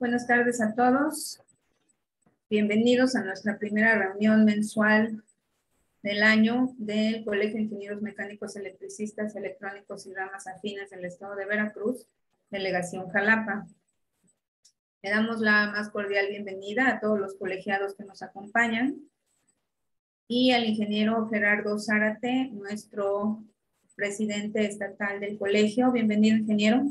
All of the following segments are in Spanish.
Buenas tardes a todos. Bienvenidos a nuestra primera reunión mensual del año del Colegio de Ingenieros Mecánicos Electricistas, Electrónicos y Ramas Afinas del Estado de Veracruz, Delegación Jalapa. Le damos la más cordial bienvenida a todos los colegiados que nos acompañan y al ingeniero Gerardo Zárate, nuestro presidente estatal del colegio. Bienvenido, ingeniero.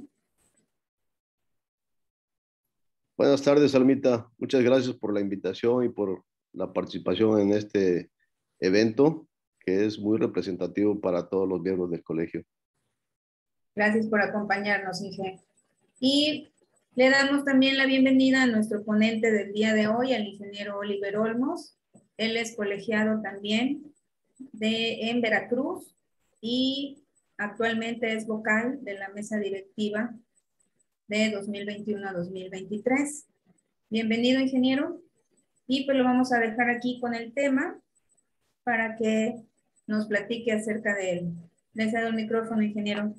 Buenas tardes, Almita. Muchas gracias por la invitación y por la participación en este evento que es muy representativo para todos los miembros del colegio. Gracias por acompañarnos, Inge. Y le damos también la bienvenida a nuestro ponente del día de hoy, al ingeniero Oliver Olmos. Él es colegiado también de, en Veracruz y actualmente es vocal de la mesa directiva de 2021 a 2023. Bienvenido, ingeniero. Y pues lo vamos a dejar aquí con el tema para que nos platique acerca de él. Le el micrófono, ingeniero.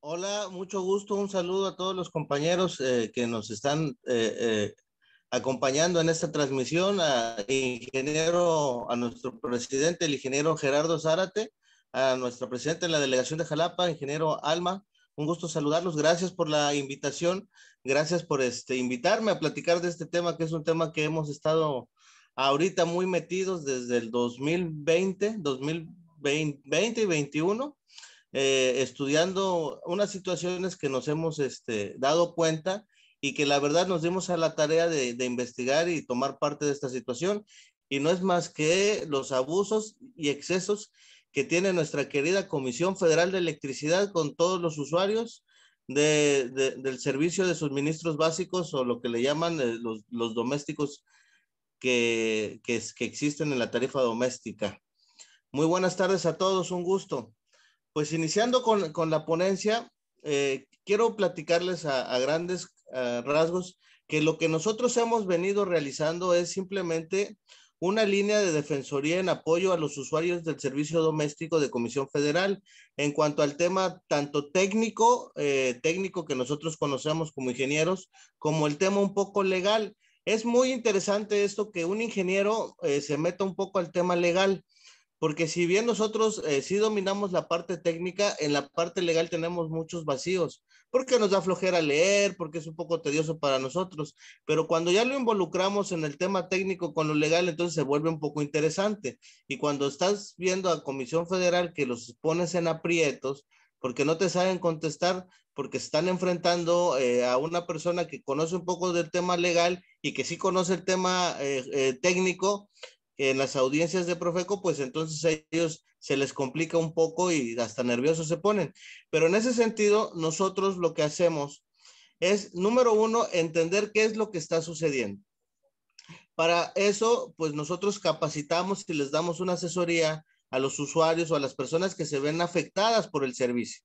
Hola, mucho gusto. Un saludo a todos los compañeros eh, que nos están eh, eh, acompañando en esta transmisión. A, ingeniero, a nuestro presidente, el ingeniero Gerardo Zárate, a nuestra presidenta en la delegación de Jalapa, ingeniero Alma. Un gusto saludarlos. Gracias por la invitación. Gracias por este, invitarme a platicar de este tema, que es un tema que hemos estado ahorita muy metidos desde el 2020, 2020 y 2021, estudiando unas situaciones que nos hemos este, dado cuenta y que la verdad nos dimos a la tarea de, de investigar y tomar parte de esta situación. Y no es más que los abusos y excesos que tiene nuestra querida Comisión Federal de Electricidad con todos los usuarios de, del servicio de suministros básicos o lo que le llaman eh, los, los domésticos que, que, existen en la tarifa doméstica. Muy buenas tardes a todos, un gusto. Pues iniciando con, con la ponencia, eh, quiero platicarles a, grandes eh, rasgos que lo que nosotros hemos venido realizando es simplemente una línea de defensoría en apoyo a los usuarios del servicio doméstico de Comisión Federal en cuanto al tema tanto técnico, eh, técnico que nosotros conocemos como ingenieros, como el tema un poco legal. Es muy interesante esto que un ingeniero eh, se meta un poco al tema legal, porque si bien nosotros eh, sí dominamos la parte técnica, en la parte legal tenemos muchos vacíos porque nos da flojera leer, porque es un poco tedioso para nosotros, pero cuando ya lo involucramos en el tema técnico con lo legal, entonces se vuelve un poco interesante. Y cuando estás viendo a Comisión Federal que los pones en aprietos, porque no te saben contestar, porque están enfrentando eh, a una persona que conoce un poco del tema legal y que sí conoce el tema eh, eh, técnico en las audiencias de Profeco, pues entonces ellos se les complica un poco y hasta nerviosos se ponen. Pero en ese sentido, nosotros lo que hacemos es, número uno, entender qué es lo que está sucediendo. Para eso, pues nosotros capacitamos y les damos una asesoría a los usuarios o a las personas que se ven afectadas por el servicio.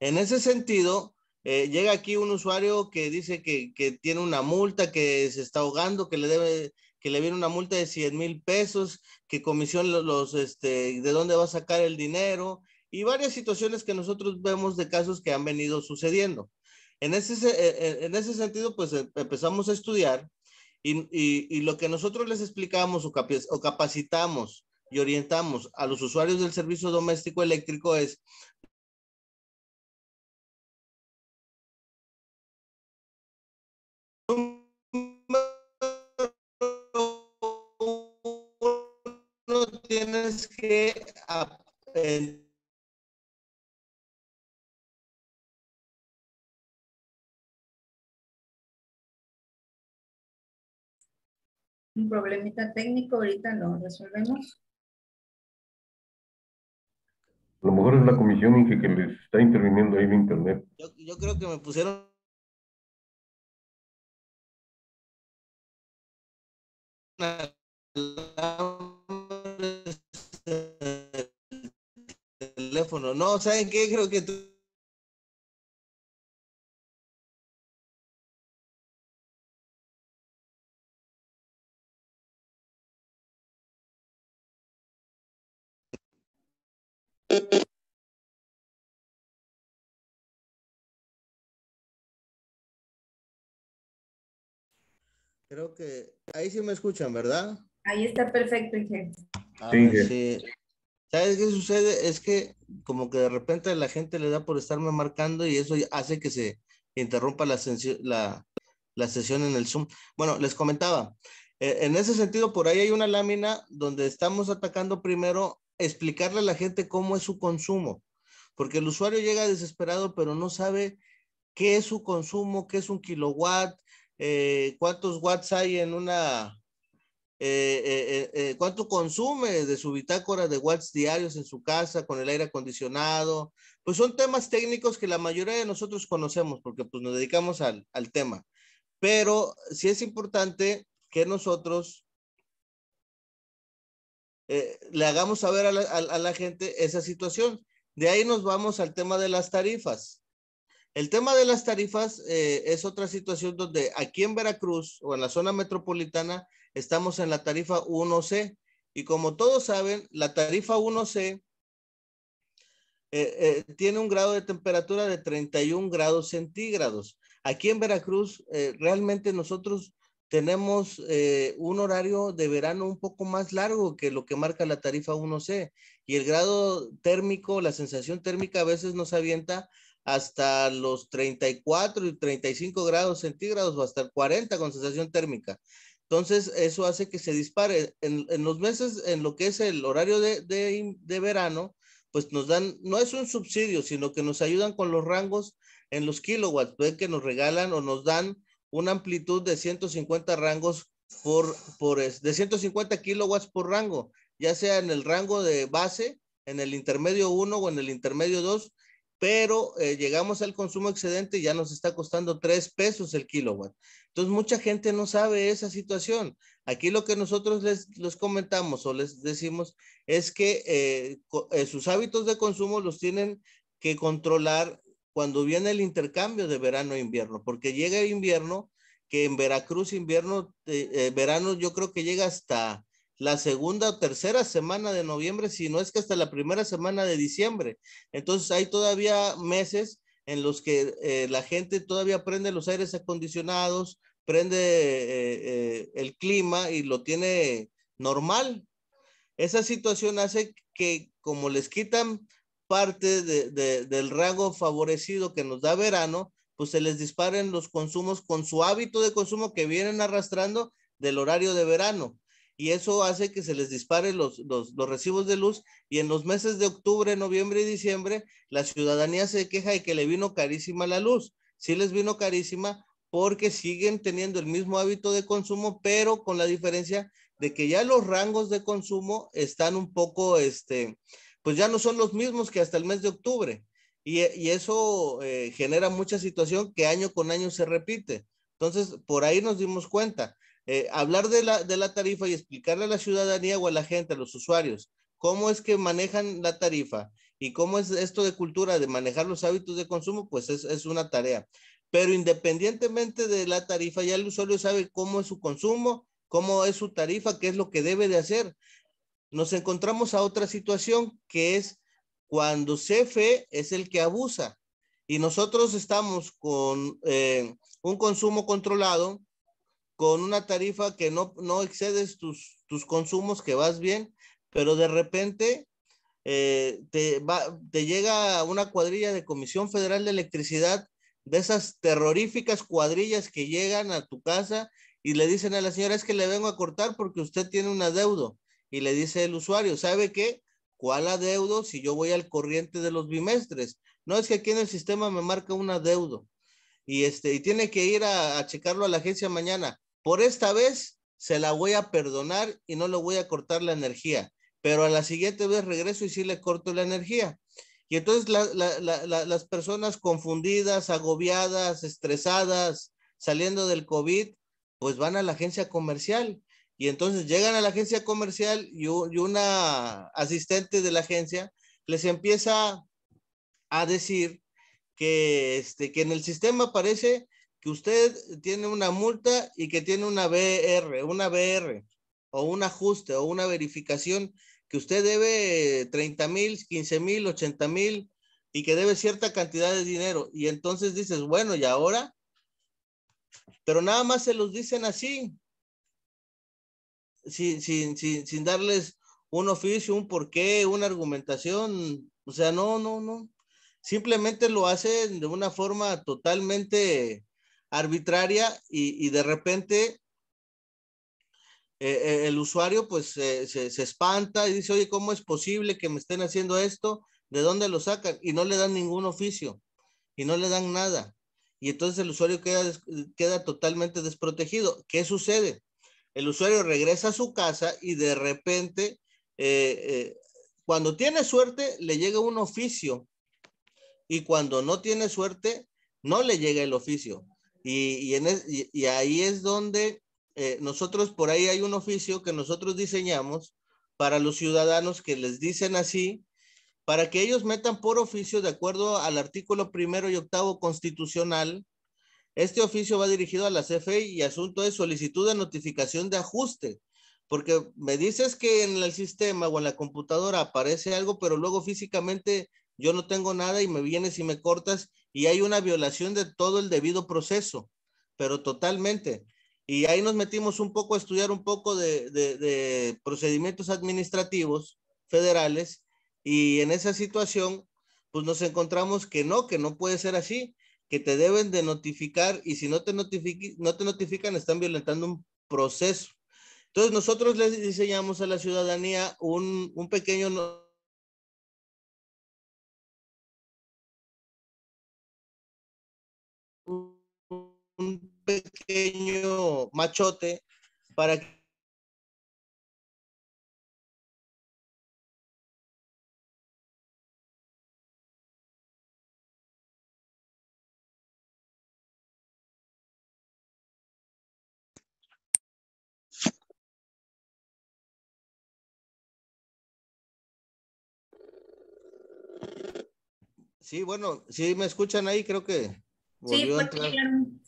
En ese sentido, eh, llega aquí un usuario que dice que, que, tiene una multa, que se está ahogando, que le debe que le viene una multa de 100 mil pesos, que comisión los, este, de dónde va a sacar el dinero y varias situaciones que nosotros vemos de casos que han venido sucediendo. En ese, e, e, en ese sentido, pues em, empezamos a estudiar y, y, lo que nosotros les explicamos o, o capacitamos y orientamos a los usuarios del servicio doméstico eléctrico es tienes que un problemita técnico, ahorita lo resolvemos. A lo mejor es la comisión Inge que les está interviniendo ahí el internet. Yo, yo creo que me pusieron. No, ¿saben qué? Creo que tú... Creo que ahí sí me escuchan, ¿verdad? Ahí está perfecto, Inge. Ah, sí. ¿Sabes qué sucede? Es que como que de repente la gente le da por estarme marcando y eso hace que se interrumpa la, la, sesión en el Zoom. Bueno, les comentaba, eh, en ese sentido, por ahí hay una lámina donde estamos atacando primero explicarle a la gente cómo es su consumo, porque el usuario llega desesperado, pero no sabe qué es su consumo, qué es un kilowatt, eh, cuántos watts hay en una eh, eh, eh, cuánto consume de su bitácora de watts diarios en su casa con el aire acondicionado. Pues son temas técnicos que la mayoría de nosotros conocemos porque pues nos dedicamos al, al tema. Pero sí es importante que nosotros le hagamos saber a la, a, la gente esa situación. De ahí nos vamos al tema de las tarifas. El tema de las tarifas es otra situación donde aquí en Veracruz o en la zona metropolitana Estamos en la tarifa 1C y como todos saben, la tarifa 1C eh, eh, tiene un grado de temperatura de 31 grados centígrados. Aquí en Veracruz, eh, realmente nosotros tenemos un horario de verano un poco más largo que lo que marca la tarifa 1C y el grado térmico, la sensación térmica a veces nos avienta hasta los 34 y 35 grados centígrados o hasta el 40 con sensación térmica. Entonces, eso hace que se dispare. En, los meses, en lo que es el horario de, de, verano, pues nos dan, no es un subsidio, sino que nos ayudan con los rangos en los kilowatts, que nos regalan o nos dan una amplitud de 150 rangos por, por, de 150 kilowatts por rango, ya sea en el rango de base, en el intermedio 1 o en el intermedio 2, pero eh, llegamos al consumo excedente y ya nos está costando tres pesos el kilowatt. Entonces, mucha gente no sabe esa situación. Aquí lo que nosotros les, comentamos o les decimos es que eh, eh, sus hábitos de consumo los tienen que controlar cuando viene el intercambio de verano e invierno, porque llega invierno, que en Veracruz invierno, verano yo creo que llega hasta la segunda o tercera semana de noviembre, si no es que hasta la primera semana de diciembre. Entonces hay todavía meses en los que eh, la gente todavía prende los aires acondicionados, prende eh, eh, el clima y lo tiene normal. Esa situación hace que como les quitan parte del rango favorecido que nos da verano, pues se les disparen los consumos con su hábito de consumo que vienen arrastrando del horario de verano y eso hace que se les dispare los, los, recibos de luz y en los meses de octubre, noviembre y diciembre la ciudadanía se queja de que le vino carísima la luz. Sí les vino carísima porque siguen teniendo el mismo hábito de consumo, pero con la diferencia de que ya los rangos de consumo están un poco, este, pues ya no son los mismos que hasta el mes de octubre. Y, eso eh, genera mucha situación que año con año se repite. Entonces, por ahí nos dimos cuenta. Eh, hablar de la, tarifa y explicarle a la ciudadanía o a la gente, a los usuarios, cómo es que manejan la tarifa y cómo es esto de cultura, de manejar los hábitos de consumo, pues es, es una tarea. Pero independientemente de la tarifa, ya el usuario sabe cómo es su consumo, cómo es su tarifa, qué es lo que debe de hacer. Nos encontramos a otra situación que es cuando CFE es el que abusa y nosotros estamos con eh, un consumo controlado, con una tarifa que no, no excedes tus, tus consumos, que vas bien, pero de repente eh, te, te llega una cuadrilla de Comisión Federal de Electricidad, de esas terroríficas cuadrillas que llegan a tu casa y le dicen a la señora, es que le vengo a cortar porque usted tiene un adeudo. Y le dice el usuario, ¿sabe qué? ¿Cuál adeudo si yo voy al corriente de los bimestres? No es que aquí en el sistema me marca un adeudo y, este, y tiene que ir a, a checarlo a la agencia mañana por esta vez se la voy a perdonar y no le voy a cortar la energía, pero a la siguiente vez regreso y sí le corto la energía. Y entonces las personas confundidas, agobiadas, estresadas, saliendo del COVID, pues van a la agencia comercial. Y entonces llegan a la agencia comercial y, una asistente de la agencia les empieza a decir que, este, que en el sistema aparece que usted tiene una multa y que tiene una BR, una BR o un ajuste o una verificación que usted debe 30 eh, mil, 15 mil, 80 mil y que debe cierta cantidad de dinero. Y entonces dices, bueno, ¿y ahora? Pero nada más se los dicen así, sin, sin, sin, sin darles un oficio, un porqué, una argumentación. O sea, no, no, no. Simplemente lo hacen de una forma totalmente arbitraria y, de repente eh, eh, el usuario pues se, espanta y dice, oye, ¿cómo es posible que me estén haciendo esto? ¿De dónde lo sacan? Y no le dan ningún oficio y no le dan nada. Y entonces el usuario queda, queda totalmente desprotegido. ¿Qué sucede? El usuario regresa a su casa y de repente, eh, cuando tiene suerte, le llega un oficio y cuando no tiene suerte, no le llega el oficio. Y, ahí es donde eh, nosotros, por ahí hay un oficio que nosotros diseñamos para los ciudadanos que les dicen así, para que ellos metan por oficio, de acuerdo al artículo primero y octavo constitucional, este oficio va dirigido a la CFE y asunto es solicitud de notificación de ajuste, porque me dices que en el sistema o en la computadora aparece algo, pero luego físicamente yo no tengo nada y me vienes y me cortas y hay una violación de todo el debido proceso, pero totalmente. Y ahí nos metimos un poco a estudiar un poco de, procedimientos administrativos federales y en esa situación pues nos encontramos que no, que no puede ser así, que te deben de notificar y si no te, notifican están violentando un proceso. Entonces nosotros les diseñamos a la ciudadanía un pequeño un pequeño machote para que Sí, bueno, ¿sí me escuchan ahí, creo que. Volvió a pues,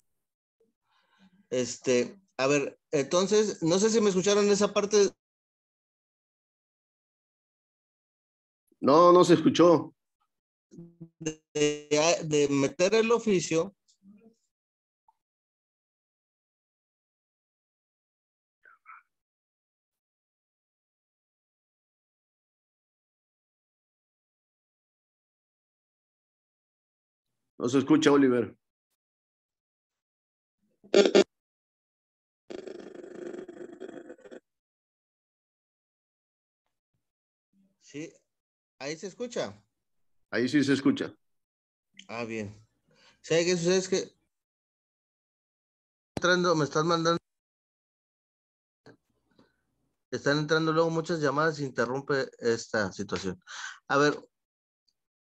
este, a ver, entonces, no sé si me escucharon esa parte. No, no se escuchó. De, de meter el oficio. No se escucha, Oliver. Sí, ahí se escucha. Ahí sí se escucha. Ah, bien. ¿Sabes qué sucede? Es que entrando, me están mandando. Están entrando luego muchas llamadas interrumpe esta situación. A ver,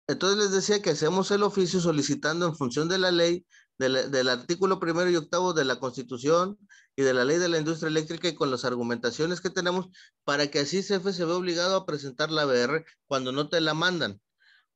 entonces les decía que hacemos el oficio solicitando en función de la ley del, artículo primero y octavo de la Constitución y de la ley de la industria eléctrica y con las argumentaciones que tenemos para que así CFE se ve obligado a presentar la BR cuando no te la mandan.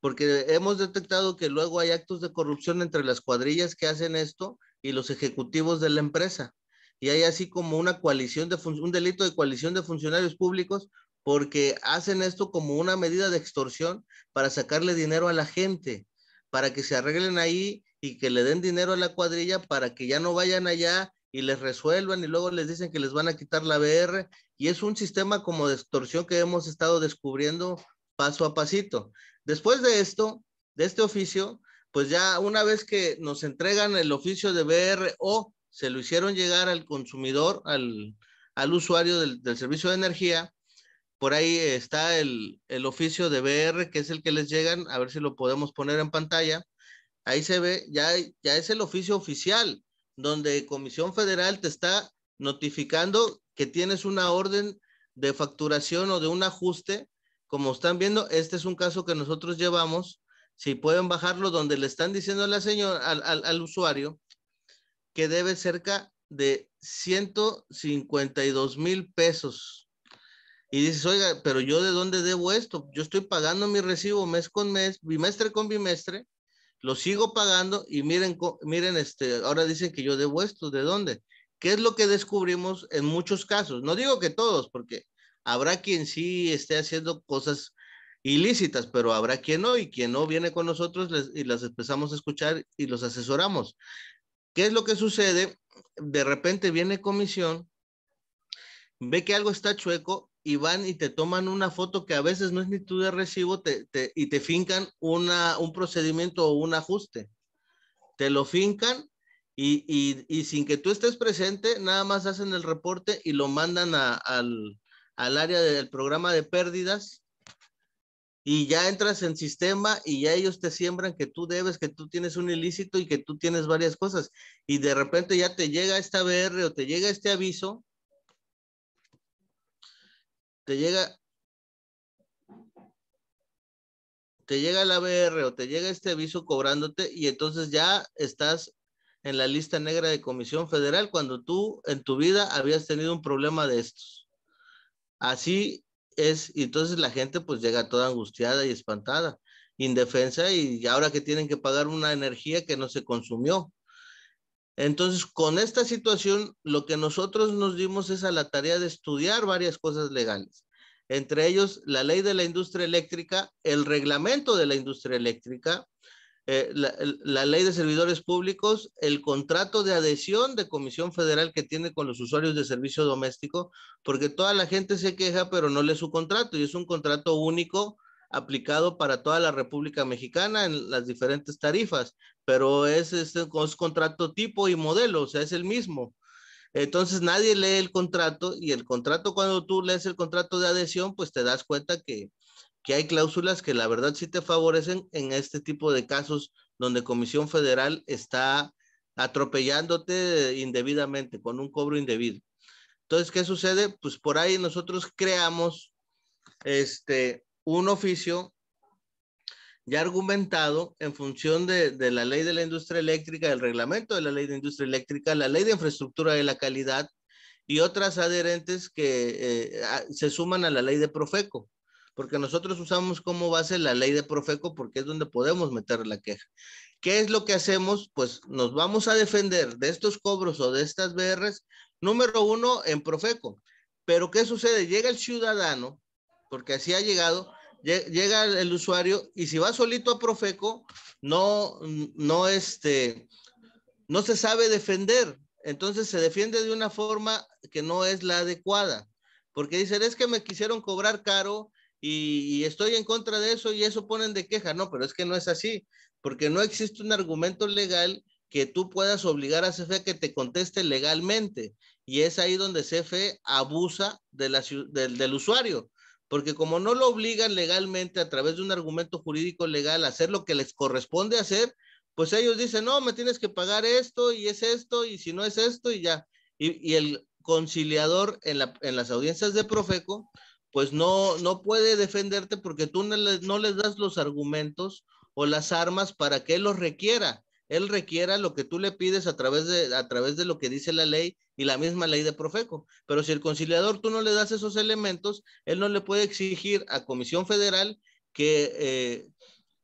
Porque hemos detectado que luego hay actos de corrupción entre las cuadrillas que hacen esto y los ejecutivos de la empresa. Y hay así como una coalición de un delito de coalición de funcionarios públicos porque hacen esto como una medida de extorsión para sacarle dinero a la gente, para que se arreglen ahí y que le den dinero a la cuadrilla para que ya no vayan allá y les resuelvan y luego les dicen que les van a quitar la BR y es un sistema como de extorsión que hemos estado descubriendo paso a pasito. Después de esto, de este oficio, pues ya una vez que nos entregan el oficio de BR o se lo hicieron llegar al consumidor, al, usuario del, servicio de energía, por ahí está el, el oficio de BR, que es el que les llegan, a ver si lo podemos poner en pantalla Ahí se ve, ya, ya es el oficio oficial, donde Comisión Federal te está notificando que tienes una orden de facturación o de un ajuste. Como están viendo, este es un caso que nosotros llevamos. Si pueden bajarlo, donde le están diciendo la señora, al, al usuario que debe cerca de 152 mil pesos. Y dices, oiga, pero yo de dónde debo esto? Yo estoy pagando mi recibo mes con mes, bimestre con bimestre, lo sigo pagando y miren, miren, este, ahora dicen que yo debo esto, ¿de dónde? ¿Qué es lo que descubrimos en muchos casos? No digo que todos, porque habrá quien sí esté haciendo cosas ilícitas, pero habrá quien no, y quien no viene con nosotros y las empezamos a escuchar y los asesoramos. ¿Qué es lo que sucede? De repente viene comisión, ve que algo está chueco y van y te toman una foto que a veces no es ni tu de recibo y te fincan una, un procedimiento o un ajuste. Te lo fincan y, sin que tú estés presente, nada más hacen el reporte y lo mandan al, al área del programa de pérdidas y ya entras en sistema y ya ellos te siembran que tú debes, que tú tienes un ilícito y que tú tienes varias cosas. Y de repente ya te llega esta BR o te llega este aviso te llega, te llega la BR o te llega este aviso cobrándote y entonces ya estás en la lista negra de Comisión Federal cuando tú en tu vida habías tenido un problema de estos. Así es, y entonces la gente pues llega toda angustiada y espantada, indefensa y ahora que tienen que pagar una energía que no se consumió. Entonces, con esta situación, lo que nosotros nos dimos es a la tarea de estudiar varias cosas legales, entre ellos la ley de la industria eléctrica, el reglamento de la industria eléctrica, eh, la, la, ley de servidores públicos, el contrato de adhesión de Comisión Federal que tiene con los usuarios de servicio doméstico, porque toda la gente se queja, pero no lee su contrato y es un contrato único aplicado para toda la República Mexicana en las diferentes tarifas pero es, es, contrato tipo y modelo, o sea, es el mismo. Entonces nadie lee el contrato y el contrato cuando tú lees el contrato de adhesión, pues te das cuenta que, hay cláusulas que la verdad sí te favorecen en este tipo de casos donde Comisión Federal está atropellándote indebidamente con un cobro indebido. Entonces, ¿qué sucede? Pues por ahí nosotros creamos este un oficio ya argumentado en función de, de, la ley de la industria eléctrica, el reglamento de la ley de industria eléctrica, la ley de infraestructura de la calidad y otras adherentes que eh, se suman a la ley de Profeco, porque nosotros usamos como base la ley de Profeco porque es donde podemos meter la queja. ¿Qué es lo que hacemos? Pues nos vamos a defender de estos cobros o de estas BRs, número uno, en Profeco. Pero ¿qué sucede? Llega el ciudadano, porque así ha llegado, llega el usuario y si va solito a Profeco, no, no, este, no se sabe defender. Entonces se defiende de una forma que no es la adecuada, porque dicen, es que me quisieron cobrar caro y, estoy en contra de eso y eso ponen de queja. No, pero es que no es así, porque no existe un argumento legal que tú puedas obligar a CFE a que te conteste legalmente. Y es ahí donde CFE abusa del usuario porque como no lo obligan legalmente a través de un argumento jurídico legal a hacer lo que les corresponde hacer, pues ellos dicen, no, me tienes que pagar esto y es esto y si no es esto y ya. Y, el conciliador en, las audiencias de Profeco, pues no, no puede defenderte porque tú no, no les das los argumentos o las armas para que él los requiera él requiera lo que tú le pides a través de, a través de lo que dice la ley y la misma ley de Profeco. Pero si el conciliador tú no le das esos elementos, él no le puede exigir a Comisión Federal que eh,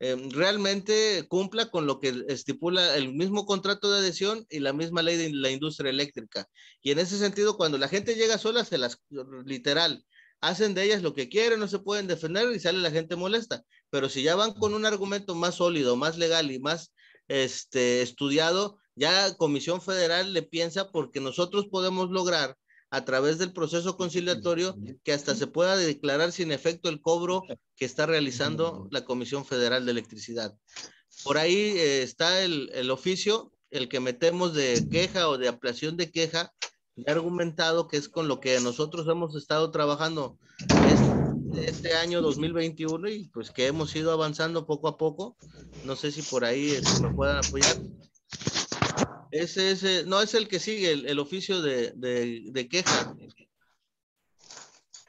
em, realmente cumpla con lo que estipula el mismo contrato de adhesión y la misma ley de la industria eléctrica. Y en ese sentido, cuando la gente llega sola, se las literal hacen de ellas lo que quieren, no se pueden defender y sale la gente molesta. Pero si ya van con un argumento más sólido, más legal y más este, estudiado, ya Comisión Federal le piensa porque nosotros podemos lograr a través del proceso conciliatorio que hasta se pueda declarar sin efecto el cobro que está realizando la Comisión Federal de Electricidad. Por ahí eh, está el, oficio, el que metemos de queja o de ampliación de queja, argumentado que es con lo que nosotros hemos estado trabajando este año 2021 y pues que hemos ido avanzando poco a poco. No sé si por ahí me este, puedan apoyar. Ese, es no es el que sigue, el, oficio de, queja.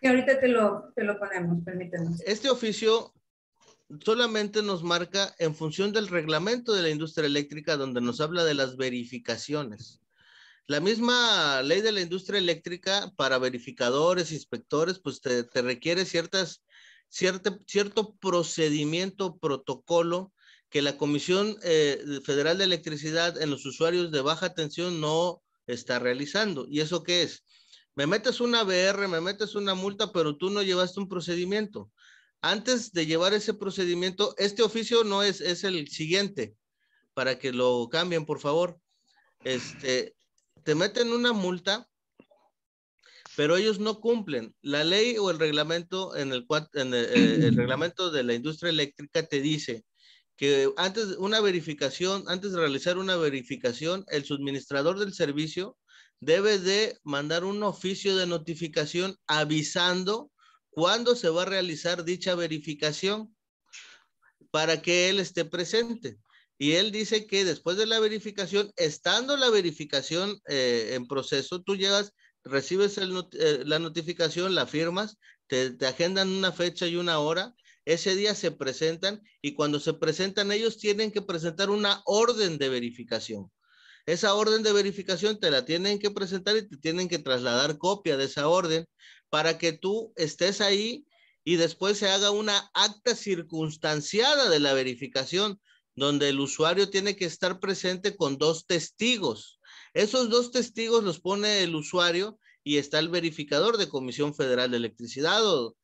Y ahorita te lo, te lo ponemos, permítanme. Este oficio solamente nos marca en función del reglamento de la industria eléctrica donde nos habla de las verificaciones. La misma ley de la industria eléctrica para verificadores, inspectores, pues te, requiere ciertas, cierto procedimiento, protocolo que la Comisión eh, Federal de Electricidad en los usuarios de baja tensión no está realizando. ¿Y eso qué es? Me metes una BR, me metes una multa, pero tú no llevaste un procedimiento. Antes de llevar ese procedimiento, este oficio no es, es el siguiente, para que lo cambien, por favor. Este, te meten una multa, pero ellos no cumplen. La ley o el reglamento en el, el, eh, reglamento de la industria eléctrica te dice que antes una verificación, antes de realizar una verificación, el suministrador del servicio debe de mandar un oficio de notificación avisando cuándo se va a realizar dicha verificación para que él esté presente. Y él dice que después de la verificación, estando la verificación eh, en proceso, tú llegas, recibes eh, la notificación, la firmas, te, te agendan una fecha y una hora, ese día se presentan y cuando se presentan ellos tienen que presentar una orden de verificación. Esa orden de verificación te la tienen que presentar y te tienen que trasladar copia de esa orden para que tú estés ahí y después se haga una acta circunstanciada de la verificación donde el usuario tiene que estar presente con dos testigos. Esos dos testigos los pone el usuario y está el verificador de Comisión Federal de Electricidad o,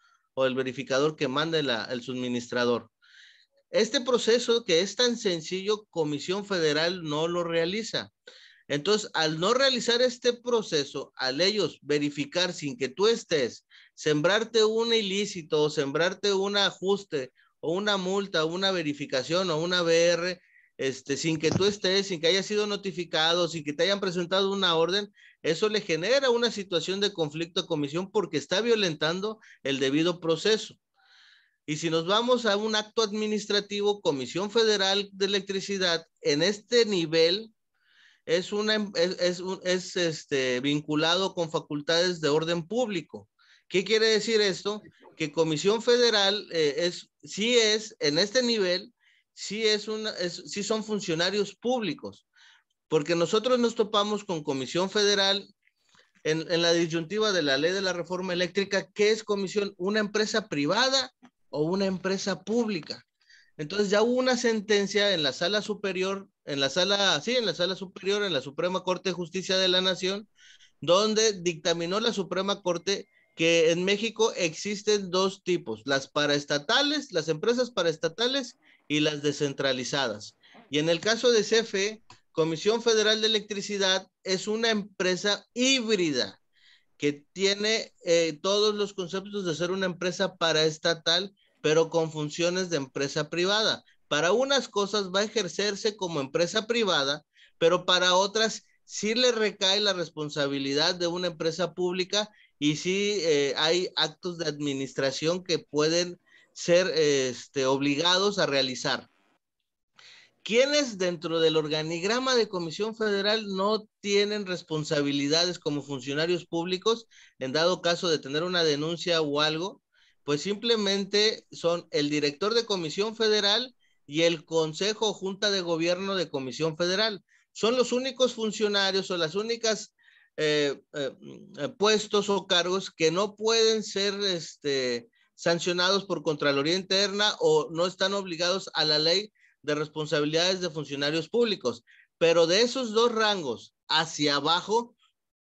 el verificador que manda el suministrador. Este proceso que es tan sencillo, Comisión Federal no lo realiza. Entonces, al no realizar este proceso, al ellos verificar sin que tú estés, sembrarte un ilícito o sembrarte un ajuste o una multa o una verificación o una BR, este, sin que tú estés, sin que haya sido notificado, sin que te hayan presentado una orden, eso le genera una situación de conflicto a comisión porque está violentando el debido proceso. Y si nos vamos a un acto administrativo, Comisión Federal de Electricidad, en este nivel es, una, es este, vinculado con facultades de orden público. ¿Qué quiere decir esto? que Comisión Federal eh, es, sí es, en este nivel, sí, es una, es, son funcionarios públicos, porque nosotros nos topamos con Comisión Federal en, en, la disyuntiva de la ley de la reforma eléctrica, ¿qué es comisión? ¿Una empresa privada o una empresa pública? Entonces ya hubo una sentencia en la sala superior, en la sala, sí, en la sala superior, en la Suprema Corte de Justicia de la Nación, donde dictaminó la Suprema Corte que en México existen dos tipos, las paraestatales, las empresas paraestatales y las descentralizadas. Y en el caso de CFE, Comisión Federal de Electricidad es una empresa híbrida que tiene eh, todos los conceptos de ser una empresa paraestatal, pero con funciones de empresa privada. Para unas cosas va a ejercerse como empresa privada, pero para otras sí le recae la responsabilidad de una empresa pública y sí eh, hay actos de administración que pueden ser este, obligados a realizar. ¿Quiénes dentro del organigrama de Comisión Federal no tienen responsabilidades como funcionarios públicos en dado caso de tener una denuncia o algo? Pues simplemente son el director de Comisión Federal y el Consejo Junta de Gobierno de Comisión Federal. Son los únicos funcionarios o las únicas eh, eh, eh, puestos o cargos que no pueden ser este, sancionados por Contraloría Interna o no están obligados a la ley de responsabilidades de funcionarios públicos. Pero de esos dos rangos hacia abajo,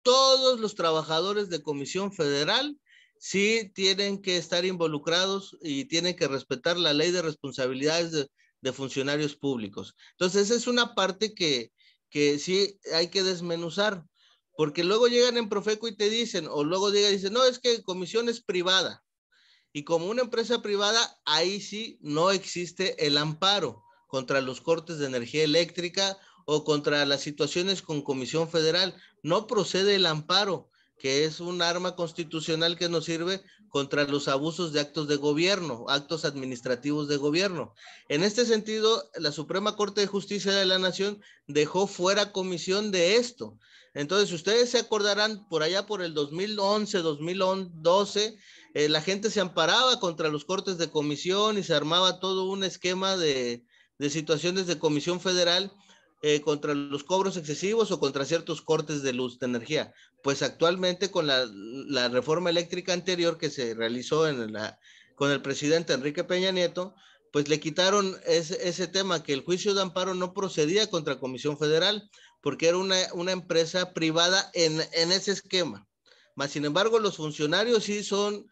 todos los trabajadores de Comisión Federal sí tienen que estar involucrados y tienen que respetar la ley de responsabilidades de, funcionarios públicos. Entonces, es una parte que, que sí hay que desmenuzar. Porque luego llegan en Profeco y te dicen, o luego llegan y dicen, no, es que comisión es privada. Y como una empresa privada, ahí sí no existe el amparo contra los cortes de energía eléctrica o contra las situaciones con comisión federal. No procede el amparo que es un arma constitucional que nos sirve contra los abusos de actos de gobierno, actos administrativos de gobierno. En este sentido, la Suprema Corte de Justicia de la Nación dejó fuera comisión de esto. Entonces, ustedes se acordarán, por allá por el 2011, 2012, eh, la gente se amparaba contra los cortes de comisión y se armaba todo un esquema de, de situaciones de comisión federal eh, contra los cobros excesivos o contra ciertos cortes de luz, de energía. Pues actualmente con la, reforma eléctrica anterior que se realizó con el presidente Enrique Peña Nieto, pues le quitaron ese, tema, que el juicio de amparo no procedía contra Comisión Federal, porque era una, empresa privada en, ese esquema. Mas, sin embargo, los funcionarios sí son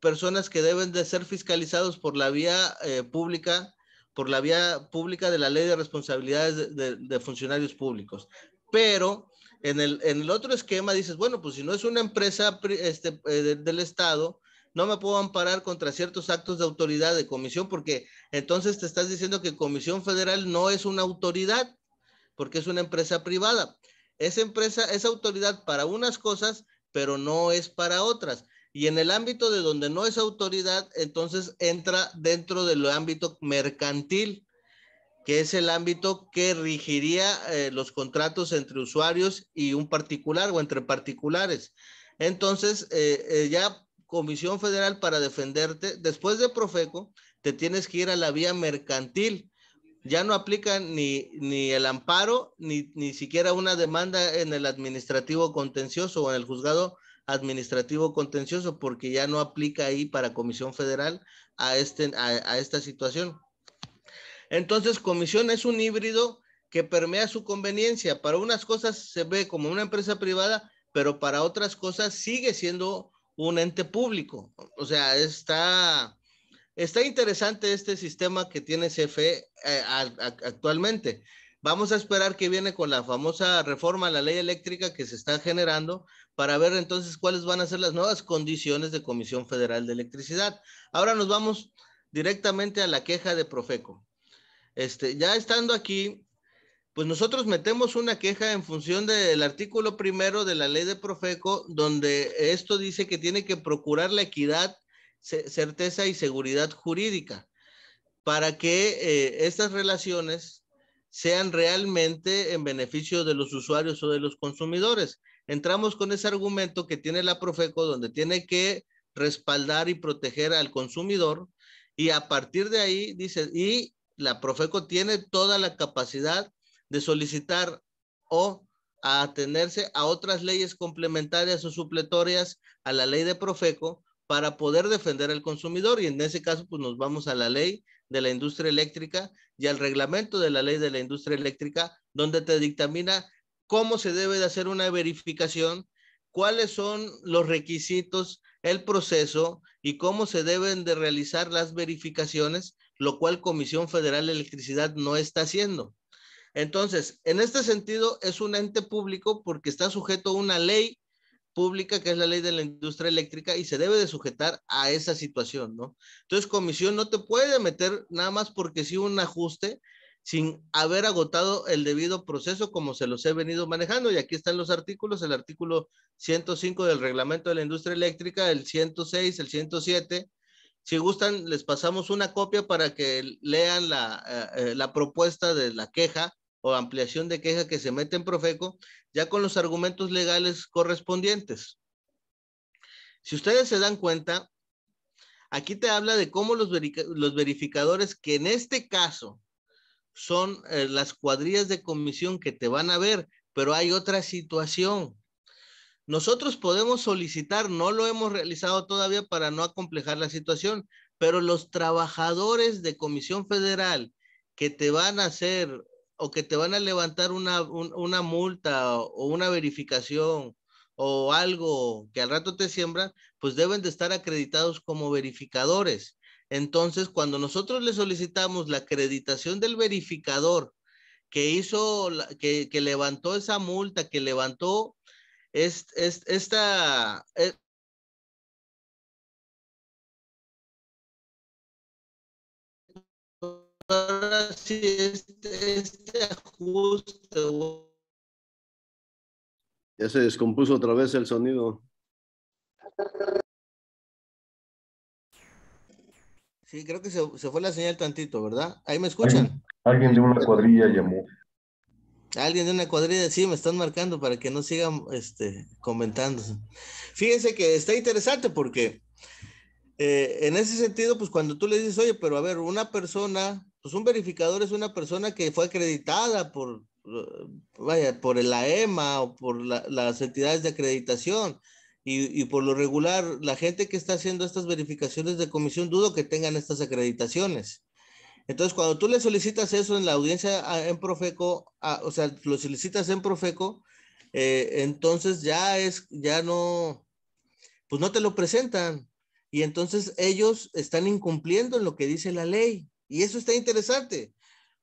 personas que deben de ser fiscalizados por la vía eh, pública por la vía pública de la ley de responsabilidades de, funcionarios públicos. Pero en el, otro esquema dices, bueno, pues si no es una empresa este, eh, del Estado, no me puedo amparar contra ciertos actos de autoridad de comisión, porque entonces te estás diciendo que Comisión Federal no es una autoridad, porque es una empresa privada. Esa empresa es autoridad para unas cosas, pero no es para otras. Y en el ámbito de donde no es autoridad, entonces entra dentro del ámbito mercantil, que es el ámbito que rigiría eh, los contratos entre usuarios y un particular o entre particulares. Entonces, eh, eh, ya Comisión Federal para defenderte, después de Profeco, te tienes que ir a la vía mercantil. Ya no aplica ni, ni el amparo, ni, ni siquiera una demanda en el administrativo contencioso o en el juzgado administrativo contencioso porque ya no aplica ahí para Comisión Federal a, este, a, esta situación. Entonces, comisión es un híbrido que permea su conveniencia. Para unas cosas se ve como una empresa privada, pero para otras cosas sigue siendo un ente público. O sea, está, está interesante este sistema que tiene CFE eh, actualmente. Vamos a esperar que viene con la famosa reforma a la ley eléctrica que se está generando para ver entonces cuáles van a ser las nuevas condiciones de Comisión Federal de Electricidad. Ahora nos vamos directamente a la queja de Profeco. Este, ya estando aquí, pues nosotros metemos una queja en función del artículo primero de la ley de Profeco, donde esto dice que tiene que procurar la equidad, certeza y seguridad jurídica para que eh, estas relaciones sean realmente en beneficio de los usuarios o de los consumidores. Entramos con ese argumento que tiene la Profeco, donde tiene que respaldar y proteger al consumidor, y a partir de ahí, dice, y la Profeco tiene toda la capacidad de solicitar o atenderse atenerse a otras leyes complementarias o supletorias a la ley de Profeco para poder defender al consumidor. Y en ese caso, pues nos vamos a la ley de la industria eléctrica y al reglamento de la ley de la industria eléctrica, donde te dictamina cómo se debe de hacer una verificación, cuáles son los requisitos, el proceso y cómo se deben de realizar las verificaciones, lo cual Comisión Federal de Electricidad no está haciendo. Entonces, en este sentido, es un ente público porque está sujeto a una ley pública, que es la ley de la industria eléctrica, y se debe de sujetar a esa situación, ¿no? Entonces, comisión no te puede meter nada más porque si un ajuste sin haber agotado el debido proceso como se los he venido manejando. Y aquí están los artículos, el artículo 105 del reglamento de la industria eléctrica, el 106, el 107. Si gustan, les pasamos una copia para que lean la, eh, eh, la propuesta de la queja o ampliación de queja que se mete en Profeco, ya con los argumentos legales correspondientes. Si ustedes se dan cuenta, aquí te habla de cómo los, los verificadores, que en este caso son eh, las cuadrillas de comisión que te van a ver, pero hay otra situación. Nosotros podemos solicitar, no lo hemos realizado todavía para no acomplejar la situación, pero los trabajadores de Comisión Federal que te van a hacer o que te van a levantar una, multa o una verificación o algo que al rato te siembra pues deben de estar acreditados como verificadores. Entonces, cuando nosotros le solicitamos la acreditación del verificador que hizo, que, que levantó esa multa, que levantó es, esta, e, ahora sí, este, este ajuste. Ya se descompuso otra vez el sonido. Sí, creo que se, se, fue la señal tantito, ¿verdad? Ahí me escuchan. Alguien de una cuadrilla llamó. Alguien de una cuadrilla, sí, me están marcando para que no sigan este, comentándose. Fíjense que está interesante porque eh, en ese sentido, pues cuando tú le dices, oye, pero a ver, una persona pues un verificador es una persona que fue acreditada por, vaya, por la EMA o por las entidades de acreditación. Y, por lo regular, la gente que está haciendo estas verificaciones de comisión dudo que tengan estas acreditaciones. Entonces, cuando tú le solicitas eso en la audiencia en Profeco, o sea, lo solicitas en Profeco, eh, entonces ya es, ya no, pues no te lo presentan. Y entonces ellos están incumpliendo en lo que dice la ley. Y eso está interesante,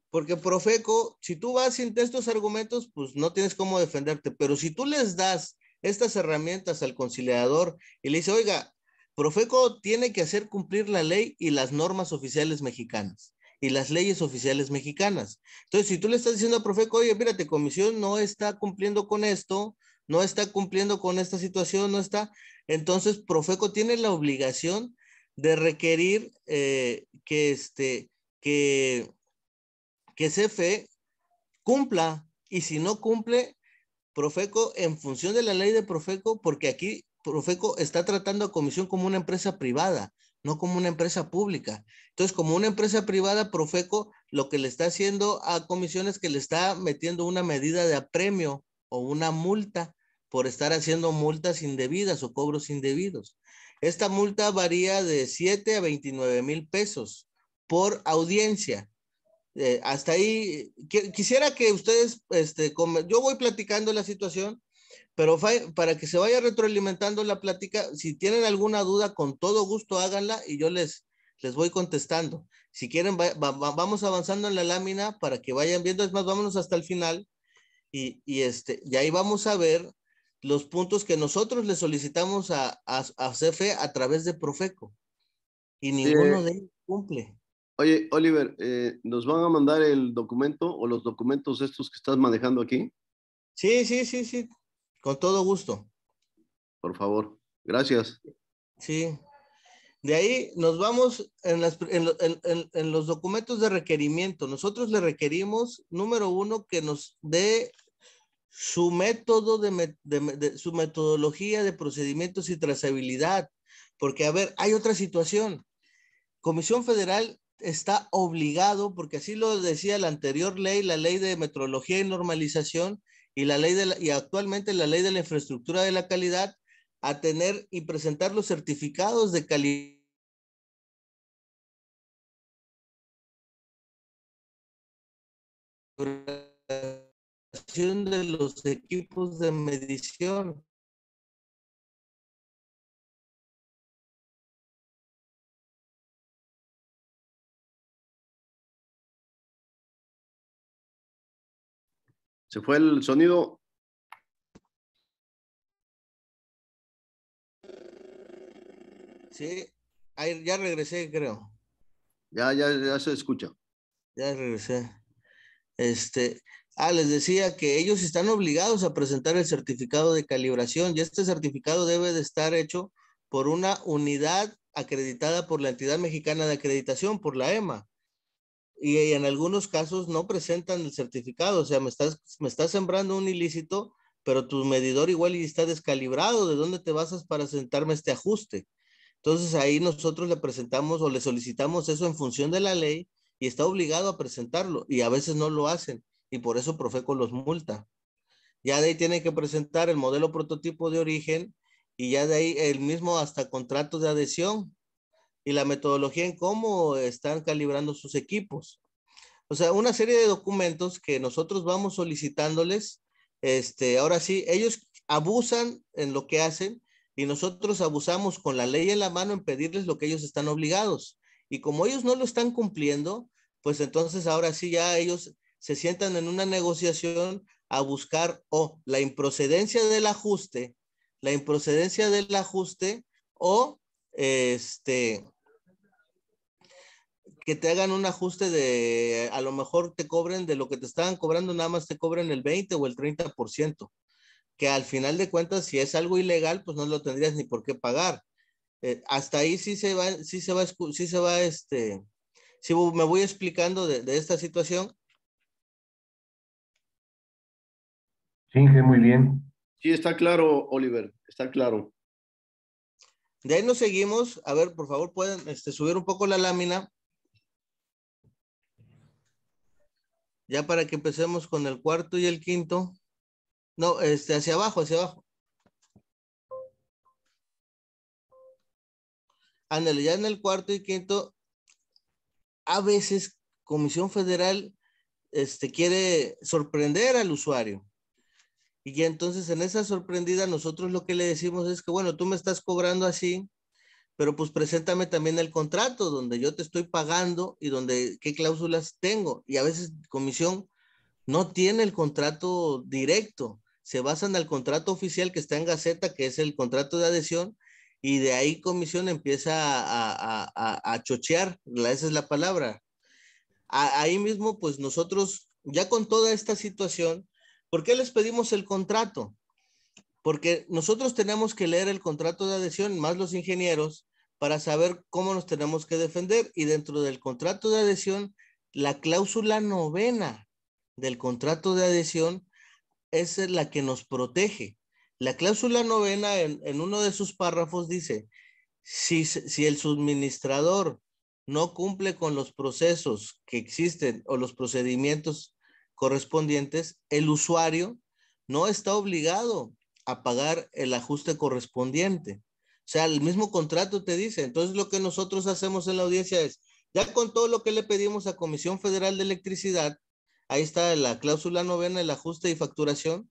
porque Profeco, si tú vas sin estos argumentos, pues no tienes cómo defenderte, pero si tú les das estas herramientas al conciliador y le dice, oiga, Profeco tiene que hacer cumplir la ley y las normas oficiales mexicanas y las leyes oficiales mexicanas. Entonces, si tú le estás diciendo a Profeco, oye, mírate, comisión no está cumpliendo con esto, no está cumpliendo con esta situación, no está, entonces Profeco tiene la obligación de requerir eh, que este, que, que CFE cumpla y si no cumple, Profeco, en función de la ley de Profeco, porque aquí Profeco está tratando a Comisión como una empresa privada, no como una empresa pública. Entonces, como una empresa privada, Profeco lo que le está haciendo a Comisión es que le está metiendo una medida de apremio o una multa por estar haciendo multas indebidas o cobros indebidos. Esta multa varía de 7 a 29 mil pesos por audiencia. Eh, hasta ahí, quisiera que ustedes, este, yo voy platicando la situación, pero para que se vaya retroalimentando la plática, si tienen alguna duda, con todo gusto háganla y yo les, les voy contestando. Si quieren, vamos avanzando en la lámina para que vayan viendo, es más, vámonos hasta el final y, y este, y ahí vamos a ver los puntos que nosotros le solicitamos a, a, a CFE a través de Profeco y ninguno de ellos cumple. Oye, Oliver, eh, ¿nos van a mandar el documento o los documentos estos que estás manejando aquí? Sí, sí, sí, sí. Con todo gusto. Por favor. Gracias. Sí. De ahí nos vamos en, los documentos de requerimiento. Nosotros le requerimos, número uno, que nos dé su método de su metodología de procedimientos y trazabilidad. Porque, a ver, hay otra situación. Comisión Federal está obligado, porque así lo decía la anterior ley, la ley de metrología y normalización y la ley de la, y actualmente la ley de la infraestructura de la calidad a tener y presentar los certificados de calidad de los equipos de medición. Se fue el sonido. Sí, ya regresé, creo. Ya, ya, ya se escucha. Ya regresé. Este, ah, les decía que ellos están obligados a presentar el certificado de calibración y este certificado debe de estar hecho por una unidad acreditada por la entidad mexicana de acreditación, por la EMA y en algunos casos no presentan el certificado, o sea, me estás, me estás sembrando un ilícito, pero tu medidor igual y está descalibrado, ¿de dónde te basas para sentarme este ajuste? Entonces ahí nosotros le presentamos o le solicitamos eso en función de la ley y está obligado a presentarlo y a veces no lo hacen y por eso Profeco los multa. Ya de ahí tienen que presentar el modelo prototipo de origen y ya de ahí el mismo hasta contrato de adhesión y la metodología en cómo están calibrando sus equipos. O sea, una serie de documentos que nosotros vamos solicitándoles. Este, ahora sí, ellos abusan en lo que hacen y nosotros abusamos con la ley en la mano en pedirles lo que ellos están obligados. Y como ellos no lo están cumpliendo, pues entonces ahora sí ya ellos se sientan en una negociación a buscar o la improcedencia del ajuste, la improcedencia del ajuste o este, que te hagan un ajuste de, a lo mejor te cobren de lo que te estaban cobrando, nada más te cobren el 20 o el 30%, que al final de cuentas, si es algo ilegal, pues no lo tendrías ni por qué pagar. Eh, hasta ahí sí se va, sí se va, sí se va, este, sí me voy explicando de, de esta situación. Sí, muy bien. Sí, está claro, Oliver, está claro. De ahí nos seguimos. A ver, por favor, pueden este, subir un poco la lámina. Ya para que empecemos con el cuarto y el quinto. No, este, hacia abajo, hacia abajo. Ándale, ya en el cuarto y quinto, a veces Comisión Federal este, quiere sorprender al usuario. Y ya entonces en esa sorprendida nosotros lo que le decimos es que, bueno, tú me estás cobrando así, pero pues preséntame también el contrato donde yo te estoy pagando y donde qué cláusulas tengo. Y a veces comisión no tiene el contrato directo, se basan al contrato oficial que está en Gaceta, que es el contrato de adhesión, y de ahí comisión empieza a, a, a, a chochear, esa es la palabra. ahí mismo, pues nosotros, ya con toda esta situación, ¿Por qué les pedimos el contrato? Porque nosotros tenemos que leer el contrato de adhesión, más los ingenieros, para saber cómo nos tenemos que defender. Y dentro del contrato de adhesión, la cláusula novena del contrato de adhesión es la que nos protege. La cláusula novena en, uno de sus párrafos dice, si, si el suministrador no cumple con los procesos que existen o los procedimientos correspondientes, el usuario no está obligado a pagar el ajuste correspondiente. O sea, el mismo contrato te dice. Entonces, lo que nosotros hacemos en la audiencia es, ya con todo lo que le pedimos a Comisión Federal de Electricidad, ahí está la cláusula novena, el ajuste y facturación,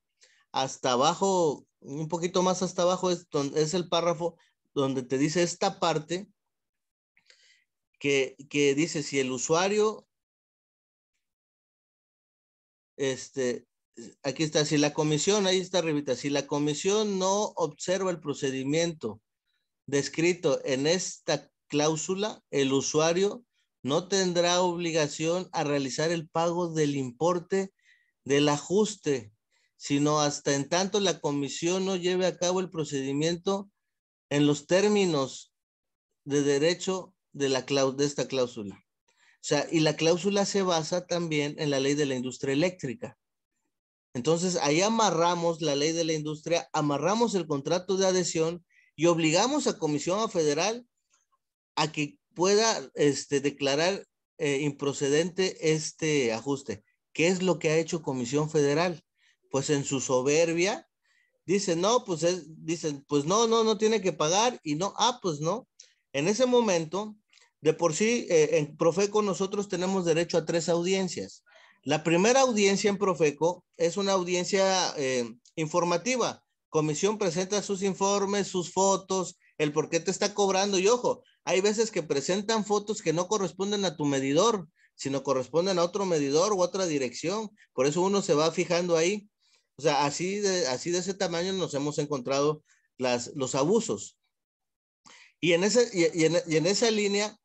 hasta abajo, un poquito más hasta abajo es, es el párrafo donde te dice esta parte que, que dice si el usuario este, aquí está, si la comisión, ahí está arribita, si la comisión no observa el procedimiento descrito en esta cláusula, el usuario no tendrá obligación a realizar el pago del importe del ajuste, sino hasta en tanto la comisión no lleve a cabo el procedimiento en los términos de derecho de, la de esta cláusula. O sea, y la cláusula se basa también en la ley de la industria eléctrica. Entonces, ahí amarramos la ley de la industria, amarramos el contrato de adhesión y obligamos a Comisión Federal a que pueda este, declarar eh, improcedente este ajuste. ¿Qué es lo que ha hecho Comisión Federal? Pues en su soberbia, dicen, no, pues es, dicen, pues no, no, no tiene que pagar y no, ah, pues no. En ese momento, de por sí, eh, en Profeco nosotros tenemos derecho a tres audiencias. La primera audiencia en Profeco es una audiencia eh, informativa. Comisión presenta sus informes, sus fotos, el por qué te está cobrando. Y ojo, hay veces que presentan fotos que no corresponden a tu medidor, sino corresponden a otro medidor u otra dirección. Por eso uno se va fijando ahí. O sea, así de, así de ese tamaño nos hemos encontrado las, los abusos. Y en, ese, y en esa línea,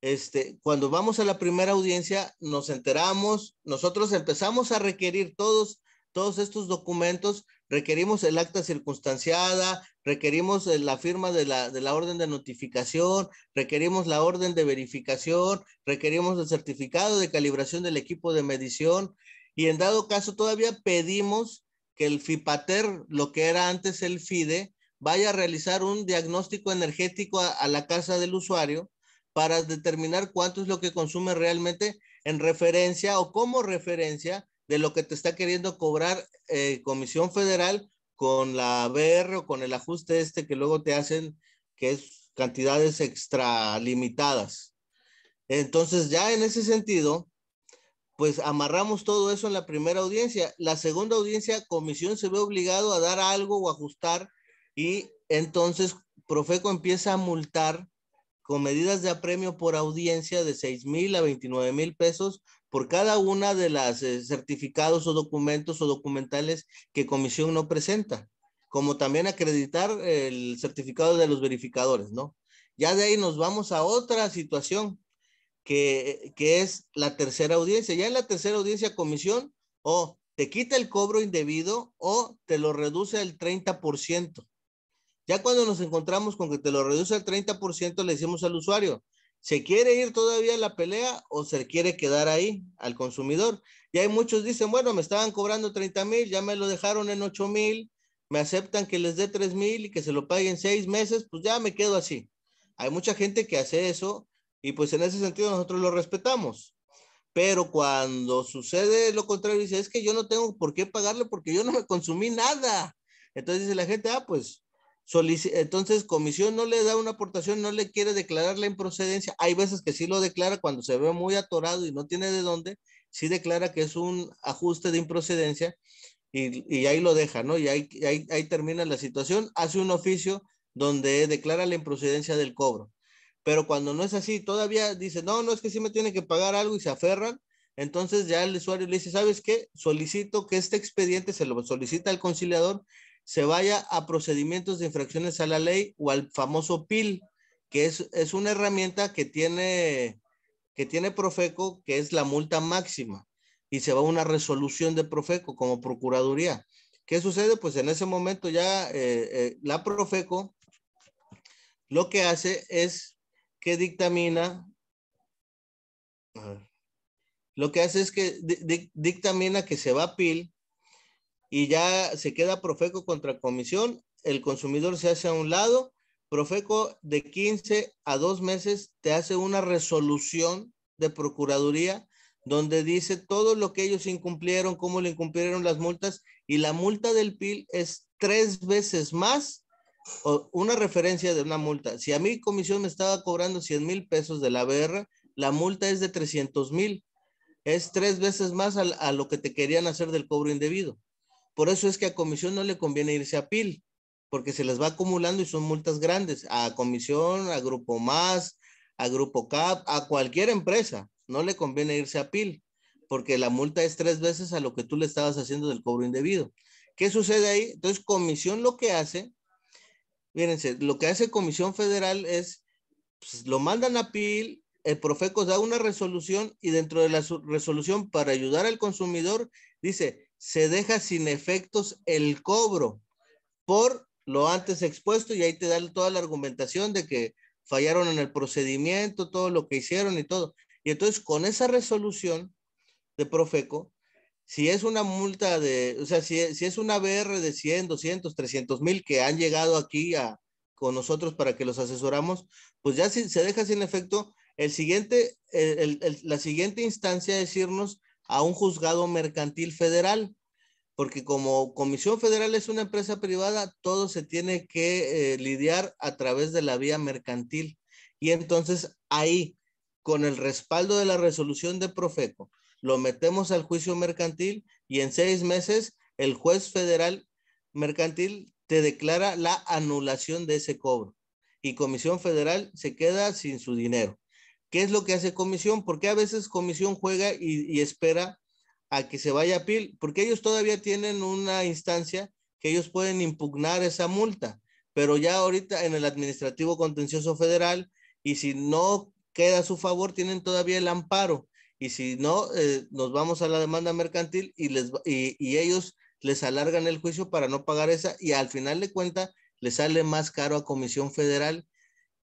este, cuando vamos a la primera audiencia, nos enteramos, nosotros empezamos a requerir todos, todos estos documentos, requerimos el acta circunstanciada, requerimos eh, la firma de la, orden de notificación, requerimos la orden de verificación, requerimos el certificado de calibración del equipo de medición y en dado caso todavía pedimos que el FIPATER, lo que era antes el FIDE, vaya a realizar un diagnóstico energético a la casa del usuario para determinar cuánto es lo que consume realmente en referencia o como referencia de lo que te está queriendo cobrar eh, Comisión Federal con la BR o con el ajuste este que luego te hacen, que es cantidades extralimitadas. Entonces, ya en ese sentido, pues amarramos todo eso en la primera audiencia. La segunda audiencia, comisión se ve obligado a dar algo o ajustar y entonces Profeco empieza a multar con medidas de apremio por audiencia de 6 mil a 29 mil pesos por cada una de las eh, certificados o documentos o documentales que comisión no presenta, como también acreditar el certificado de los verificadores, ¿no? Ya de ahí nos vamos a otra situación que, que es la tercera audiencia. Ya en la tercera audiencia comisión o te quita el cobro indebido o te lo reduce al 30%. Ya cuando nos encontramos con que te lo reduce al 30%, le decimos al usuario, ¿se quiere ir todavía a la pelea o se quiere quedar ahí al consumidor? Y hay muchos dicen, bueno, me estaban cobrando 30 mil, ya me lo dejaron en 8 mil, me aceptan que les dé 3 mil y que se lo paguen seis meses, pues ya me quedo así. Hay mucha gente que hace eso y pues en ese sentido nosotros lo respetamos. Pero cuando sucede lo contrario, dice, es que yo no tengo por qué pagarle porque yo no me consumí nada. Entonces dice la gente, ah, pues entonces comisión no le da una aportación, no le quiere declarar la improcedencia. Hay veces que sí lo declara cuando se ve muy atorado y no tiene de dónde, sí declara que es un ajuste de improcedencia y, y ahí lo deja, ¿no? Y ahí, ahí, ahí termina la situación, hace un oficio donde declara la improcedencia del cobro. Pero cuando no es así, todavía dice, no, no es que sí me tiene que pagar algo y se aferran, entonces ya el usuario le dice, ¿sabes qué? Solicito que este expediente se lo solicita al conciliador se vaya a procedimientos de infracciones a la ley o al famoso PIL, que es, una herramienta que tiene, que tiene Profeco, que es la multa máxima, y se va a una resolución de Profeco como Procuraduría. ¿Qué sucede? Pues en ese momento ya eh, eh, la Profeco lo que hace es que dictamina, lo que hace es que dictamina que se va a PIL y ya se queda Profeco contra comisión, el consumidor se hace a un lado, Profeco de 15 a dos meses te hace una resolución de Procuraduría donde dice todo lo que ellos incumplieron, cómo le incumplieron las multas y la multa del PIL es tres veces más o una referencia de una multa. Si a mi comisión me estaba cobrando 100 mil pesos de la BR, la multa es de 300 mil. Es tres veces más a lo que te querían hacer del cobro indebido. Por eso es que a comisión no le conviene irse a PIL, porque se les va acumulando y son multas grandes a comisión, a Grupo Más, a Grupo CAP, a cualquier empresa. No le conviene irse a PIL, porque la multa es tres veces a lo que tú le estabas haciendo del cobro indebido. ¿Qué sucede ahí? Entonces, comisión lo que hace, fíjense, lo que hace Comisión Federal es, pues, lo mandan a PIL, el profeco da una resolución y dentro de la resolución para ayudar al consumidor, dice, se deja sin efectos el cobro por lo antes expuesto y ahí te da toda la argumentación de que fallaron en el procedimiento, todo lo que hicieron y todo. Y entonces con esa resolución de Profeco, si es una multa de, o sea, si, es una BR de 100, 200, 300 mil que han llegado aquí con nosotros para que los asesoramos, pues ya se deja sin efecto, el siguiente, la siguiente instancia decirnos a un juzgado mercantil federal, porque como Comisión Federal es una empresa privada, todo se tiene que eh, lidiar a través de la vía mercantil. Y entonces ahí, con el respaldo de la resolución de Profeco, lo metemos al juicio mercantil y en seis meses el juez federal mercantil te declara la anulación de ese cobro y Comisión Federal se queda sin su dinero. ¿Qué es lo que hace comisión? Porque a veces comisión juega y, espera a que se vaya a PIL, porque ellos todavía tienen una instancia que ellos pueden impugnar esa multa, pero ya ahorita en el Administrativo Contencioso Federal, y si no queda a su favor, tienen todavía el amparo, y si no, eh, nos vamos a la demanda mercantil y, les, y, y ellos les alargan el juicio para no pagar esa, y al final de cuentas le sale más caro a Comisión Federal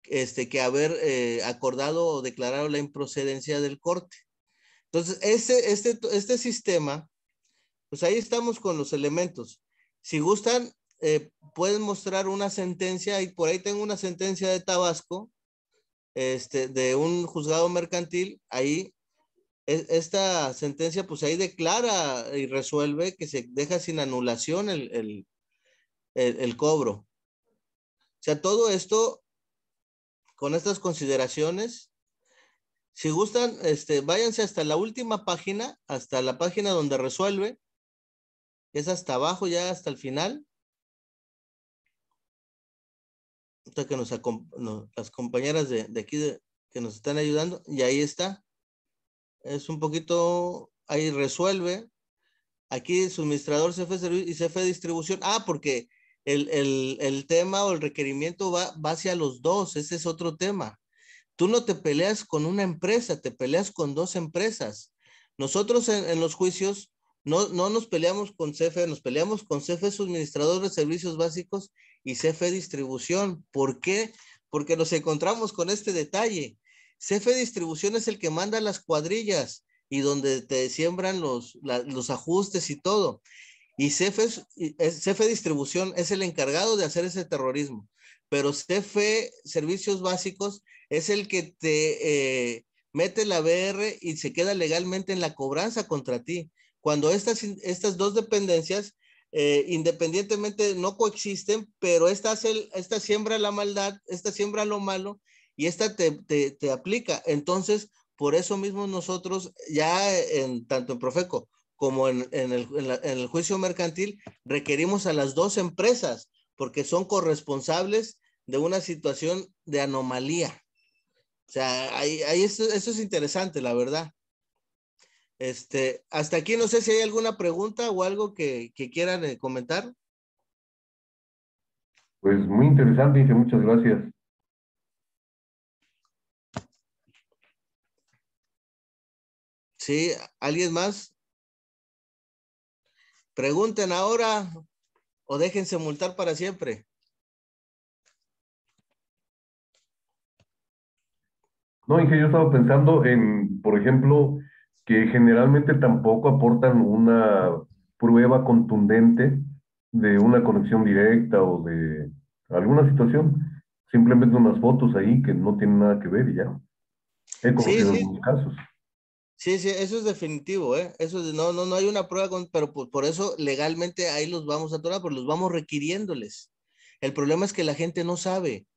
este, que haber eh, acordado o declarado la improcedencia del corte. Entonces, este, este, este sistema, pues ahí estamos con los elementos. Si gustan, eh, pueden mostrar una sentencia, y por ahí tengo una sentencia de Tabasco, este, de un juzgado mercantil, ahí e, esta sentencia, pues ahí declara y resuelve que se deja sin anulación el, el, el cobro. O sea, todo esto con estas consideraciones. Si gustan, este, váyanse hasta la última página, hasta la página donde resuelve. Es hasta abajo, ya hasta el final. Hasta que nos, las compañeras de, de aquí que nos están ayudando, y ahí está. Es un poquito, ahí resuelve. Aquí suministrador, CF Servicio y CF Distribución. Ah, porque el, tema o el requerimiento va, va hacia los dos, ese es otro tema. Tú no te peleas con una empresa, te peleas con dos empresas. Nosotros en, los juicios no, nos peleamos con CFE, nos peleamos con CFE Suministrador de Servicios Básicos y CFE Distribución. ¿Por qué? Porque nos encontramos con este detalle. CFE Distribución es el que manda las cuadrillas y donde te siembran los, los ajustes y todo. Y CFE, Distribución es el encargado de hacer ese terrorismo, pero CFE Servicios Básicos es el que te eh, mete la BR y se queda legalmente en la cobranza contra ti. Cuando estas, estas dos dependencias eh, independientemente no coexisten, pero esta, esta siembra la maldad, esta siembra lo malo y esta te, te aplica. Entonces, por eso mismo nosotros ya en tanto en Profeco como en, el, juicio mercantil, requerimos a las dos empresas porque son corresponsables de una situación de anomalía. O sea, ahí, ahí esto, es interesante, la verdad. Este, hasta aquí no sé si hay alguna pregunta o algo que, quieran eh, comentar. Pues muy interesante, dice, muchas gracias. Sí, ¿alguien más? Pregunten ahora o déjense multar para siempre. No, Inge, yo estaba pensando en, por ejemplo, que generalmente tampoco aportan una prueba contundente de una conexión directa o de alguna situación. Simplemente unas fotos ahí que no tienen nada que ver y ya. He conocido sí, sí. casos. Sí, sí, eso es definitivo, ¿eh? Eso no, no, no hay una prueba, con, pero por, eso legalmente ahí los vamos a atorar, pero los vamos requiriéndoles. El problema es que la gente no sabe.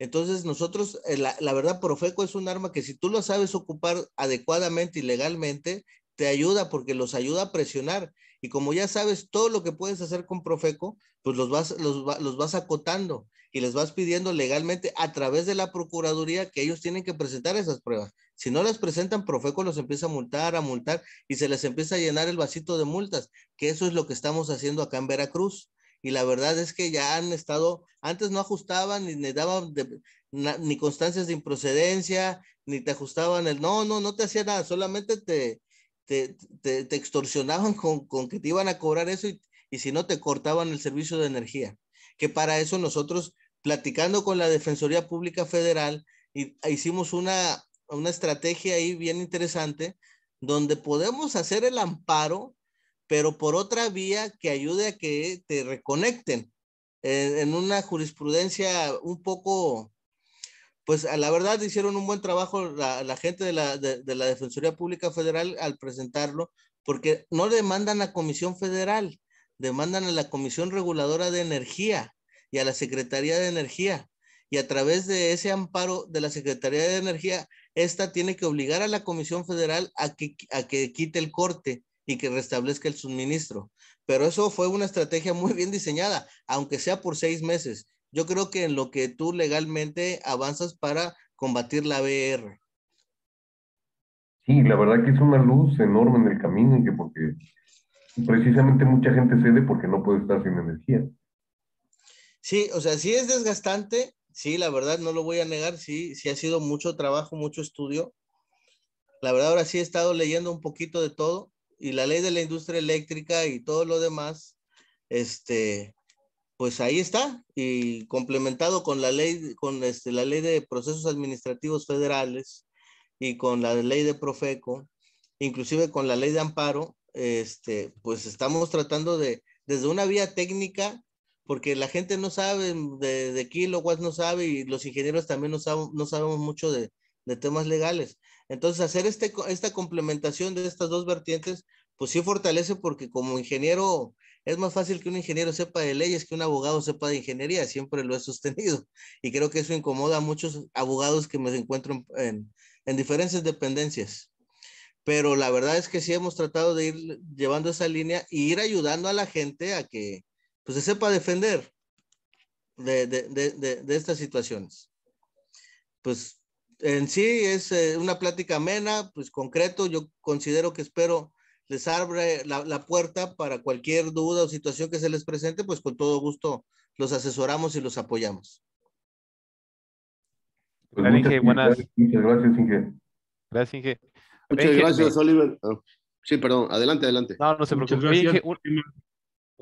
Entonces nosotros, eh, la, verdad, Profeco es un arma que si tú lo sabes ocupar adecuadamente y legalmente, te ayuda porque los ayuda a presionar. Y como ya sabes todo lo que puedes hacer con Profeco, pues los vas, los vas acotando y les vas pidiendo legalmente a través de la Procuraduría que ellos tienen que presentar esas pruebas. Si no las presentan, Profeco los empieza a multar, a multar y se les empieza a llenar el vasito de multas, que eso es lo que estamos haciendo acá en Veracruz. Y la verdad es que ya han estado, antes no ajustaban ni, daban ni constancias de improcedencia, ni te ajustaban el, no, no, no te hacía nada, solamente te, te, te, te extorsionaban con, con, que te iban a cobrar eso y, y si no te cortaban el servicio de energía que para eso nosotros platicando con la Defensoría Pública Federal, y, e hicimos una, una estrategia ahí bien interesante donde podemos hacer el amparo, pero por otra vía que ayude a que te reconecten en, una jurisprudencia un poco, pues a la verdad hicieron un buen trabajo la, la gente de la, de la Defensoría Pública Federal al presentarlo, porque no demandan a Comisión Federal, demandan a la Comisión Reguladora de Energía y a la Secretaría de Energía. Y a través de ese amparo de la Secretaría de Energía, esta tiene que obligar a la Comisión Federal a que, a que quite el corte y que restablezca el suministro. Pero eso fue una estrategia muy bien diseñada, aunque sea por seis meses. Yo creo que en lo que tú legalmente avanzas para combatir la BR. Sí, la verdad que es una luz enorme en el camino y que porque precisamente mucha gente cede porque no puede estar sin energía. Sí, o sea, sí es desgastante, sí, la verdad, no lo voy a negar, sí, sí ha sido mucho trabajo, mucho estudio. La verdad, ahora sí he estado leyendo un poquito de todo y la ley de la industria eléctrica y todo lo demás, este, pues ahí está y complementado con la ley, con este, la ley de procesos administrativos federales y con la ley de Profeco, inclusive con la ley de amparo, este, pues estamos tratando de, desde una vía técnica, porque la gente no sabe mm, de, lo cuál no sabe, y los ingenieros también no, sabemos mucho de, temas legales. Entonces, hacer este, esta complementación de estas dos vertientes, pues sí fortalece porque como ingeniero es más fácil que un ingeniero sepa de leyes que un abogado sepa de ingeniería, siempre lo he sostenido. Y creo que eso incomoda a muchos abogados que me encuentro en, en diferentes dependencias. Pero la verdad es que sí hemos tratado de ir llevando esa línea y ir ayudando a la gente a que, pues se sepa defender de, de, de, estas situaciones. Pues en sí es eh, una plática amena, pues concreto, yo considero que espero les abre la, la, puerta para cualquier duda o situación que se les presente, pues con todo gusto los asesoramos y los apoyamos. Pues, muchas, Muchas gracias, Inge. Gracias, Inge. Muchas gracias, Oliver. Ah, sí, perdón. Adelante, adelante. No, no se preocupe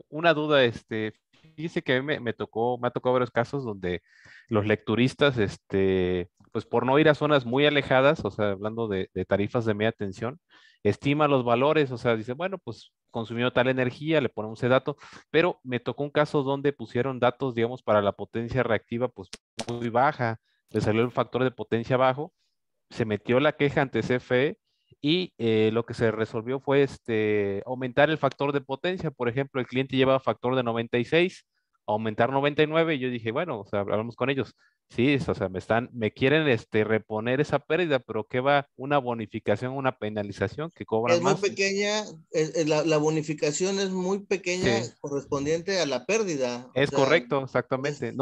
una duda, este, dice que me, tocó, me ha tocado varios casos donde los lecturistas, este, pues por no ir a zonas muy alejadas, o sea, hablando de, tarifas de media tensión, estima los valores, o sea, dice, bueno, pues consumió tal energía, le ponemos ese dato, pero me tocó un caso donde pusieron datos, digamos, para la potencia reactiva, pues muy baja, le salió el factor de potencia bajo, se metió la queja ante CFE y eh, lo que se resolvió fue este, aumentar el factor de potencia. Por ejemplo, el cliente lleva factor de 96, aumentar 99, y yo dije, bueno, o sea, hablamos con ellos. Sí, o sea, me están, me quieren este, reponer esa pérdida, pero ¿qué va? Una bonificación, una penalización que cobra Es muy pequeña, la, bonificación es muy pequeña correspondiente a la pérdida. Es correcto, exactamente.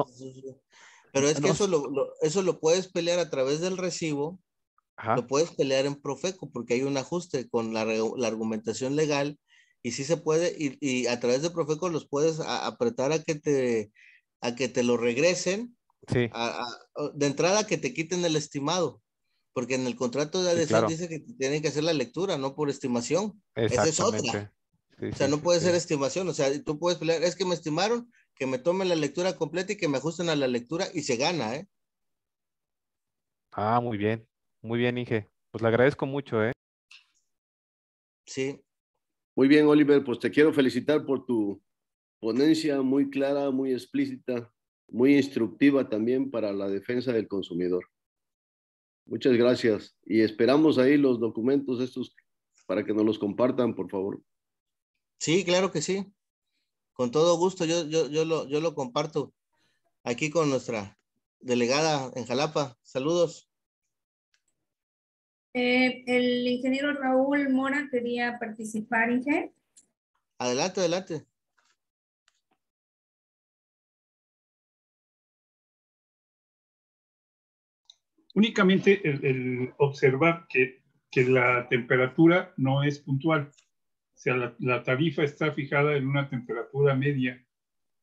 Pero es que eso lo puedes pelear a través del recibo, lo puedes pelear en Profeco porque hay un ajuste con la, argumentación legal y sí se puede, y, y a través de Profeco los puedes apretar a que te, a que te lo regresen. Sí. de entrada que te quiten el estimado, porque en el contrato de adhesión dice que tienen que hacer la lectura, no por estimación. Esa es otra. o sea, no puede ser estimación, o sea, tú puedes pelear, es que me estimaron, que me tomen la lectura completa y que me ajusten a la lectura y se gana, ¿eh? Ah, muy bien. Muy bien, Inge. Pues le agradezco mucho, ¿eh? Sí. Muy bien, Oliver, pues te quiero felicitar por tu ponencia muy clara, muy explícita, muy instructiva también para la defensa del consumidor. Muchas gracias y esperamos ahí los documentos estos para que nos los compartan, por favor. Sí, claro que sí. Con todo gusto, yo, yo, yo, lo, yo lo comparto aquí con nuestra delegada en Jalapa. Saludos. Eh, el ingeniero Raúl Mora quería participar, Inge. Adelante, adelante. Únicamente el, observar que, la temperatura no es puntual. O sea, la, tarifa está fijada en una temperatura media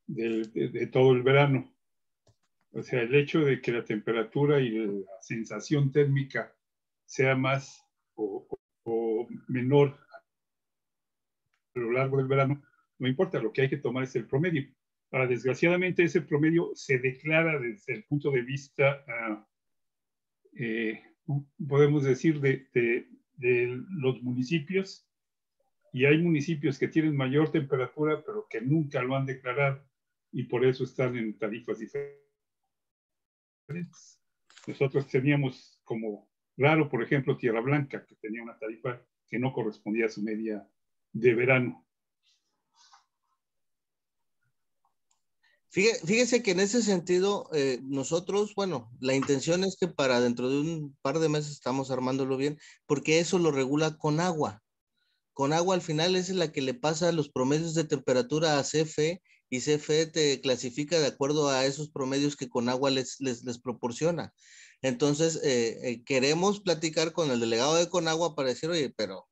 de todo el verano. O sea, el hecho de que la temperatura y la sensación térmica sea más o, menor a lo largo del verano, no importa, lo que hay que tomar es el promedio. Ahora, desgraciadamente, ese promedio se declara desde el punto de vista, ah, eh, podemos decir, de, de, de los municipios, y hay municipios que tienen mayor temperatura, pero que nunca lo han declarado y por eso están en tarifas diferentes. Nosotros teníamos como Raro, por ejemplo, Tierra Blanca, que tenía una tarifa que no correspondía a su media de verano. Fíjese que en ese sentido, eh, nosotros, bueno, la intención es que para dentro de un par de meses estamos armándolo bien, porque eso lo regula con agua. Con agua al final es la que le pasa los promedios de temperatura a CFE y CFE te clasifica de acuerdo a esos promedios que con agua les proporciona. Entonces, eh, eh, queremos platicar con el delegado de Conagua para decir, oye, pero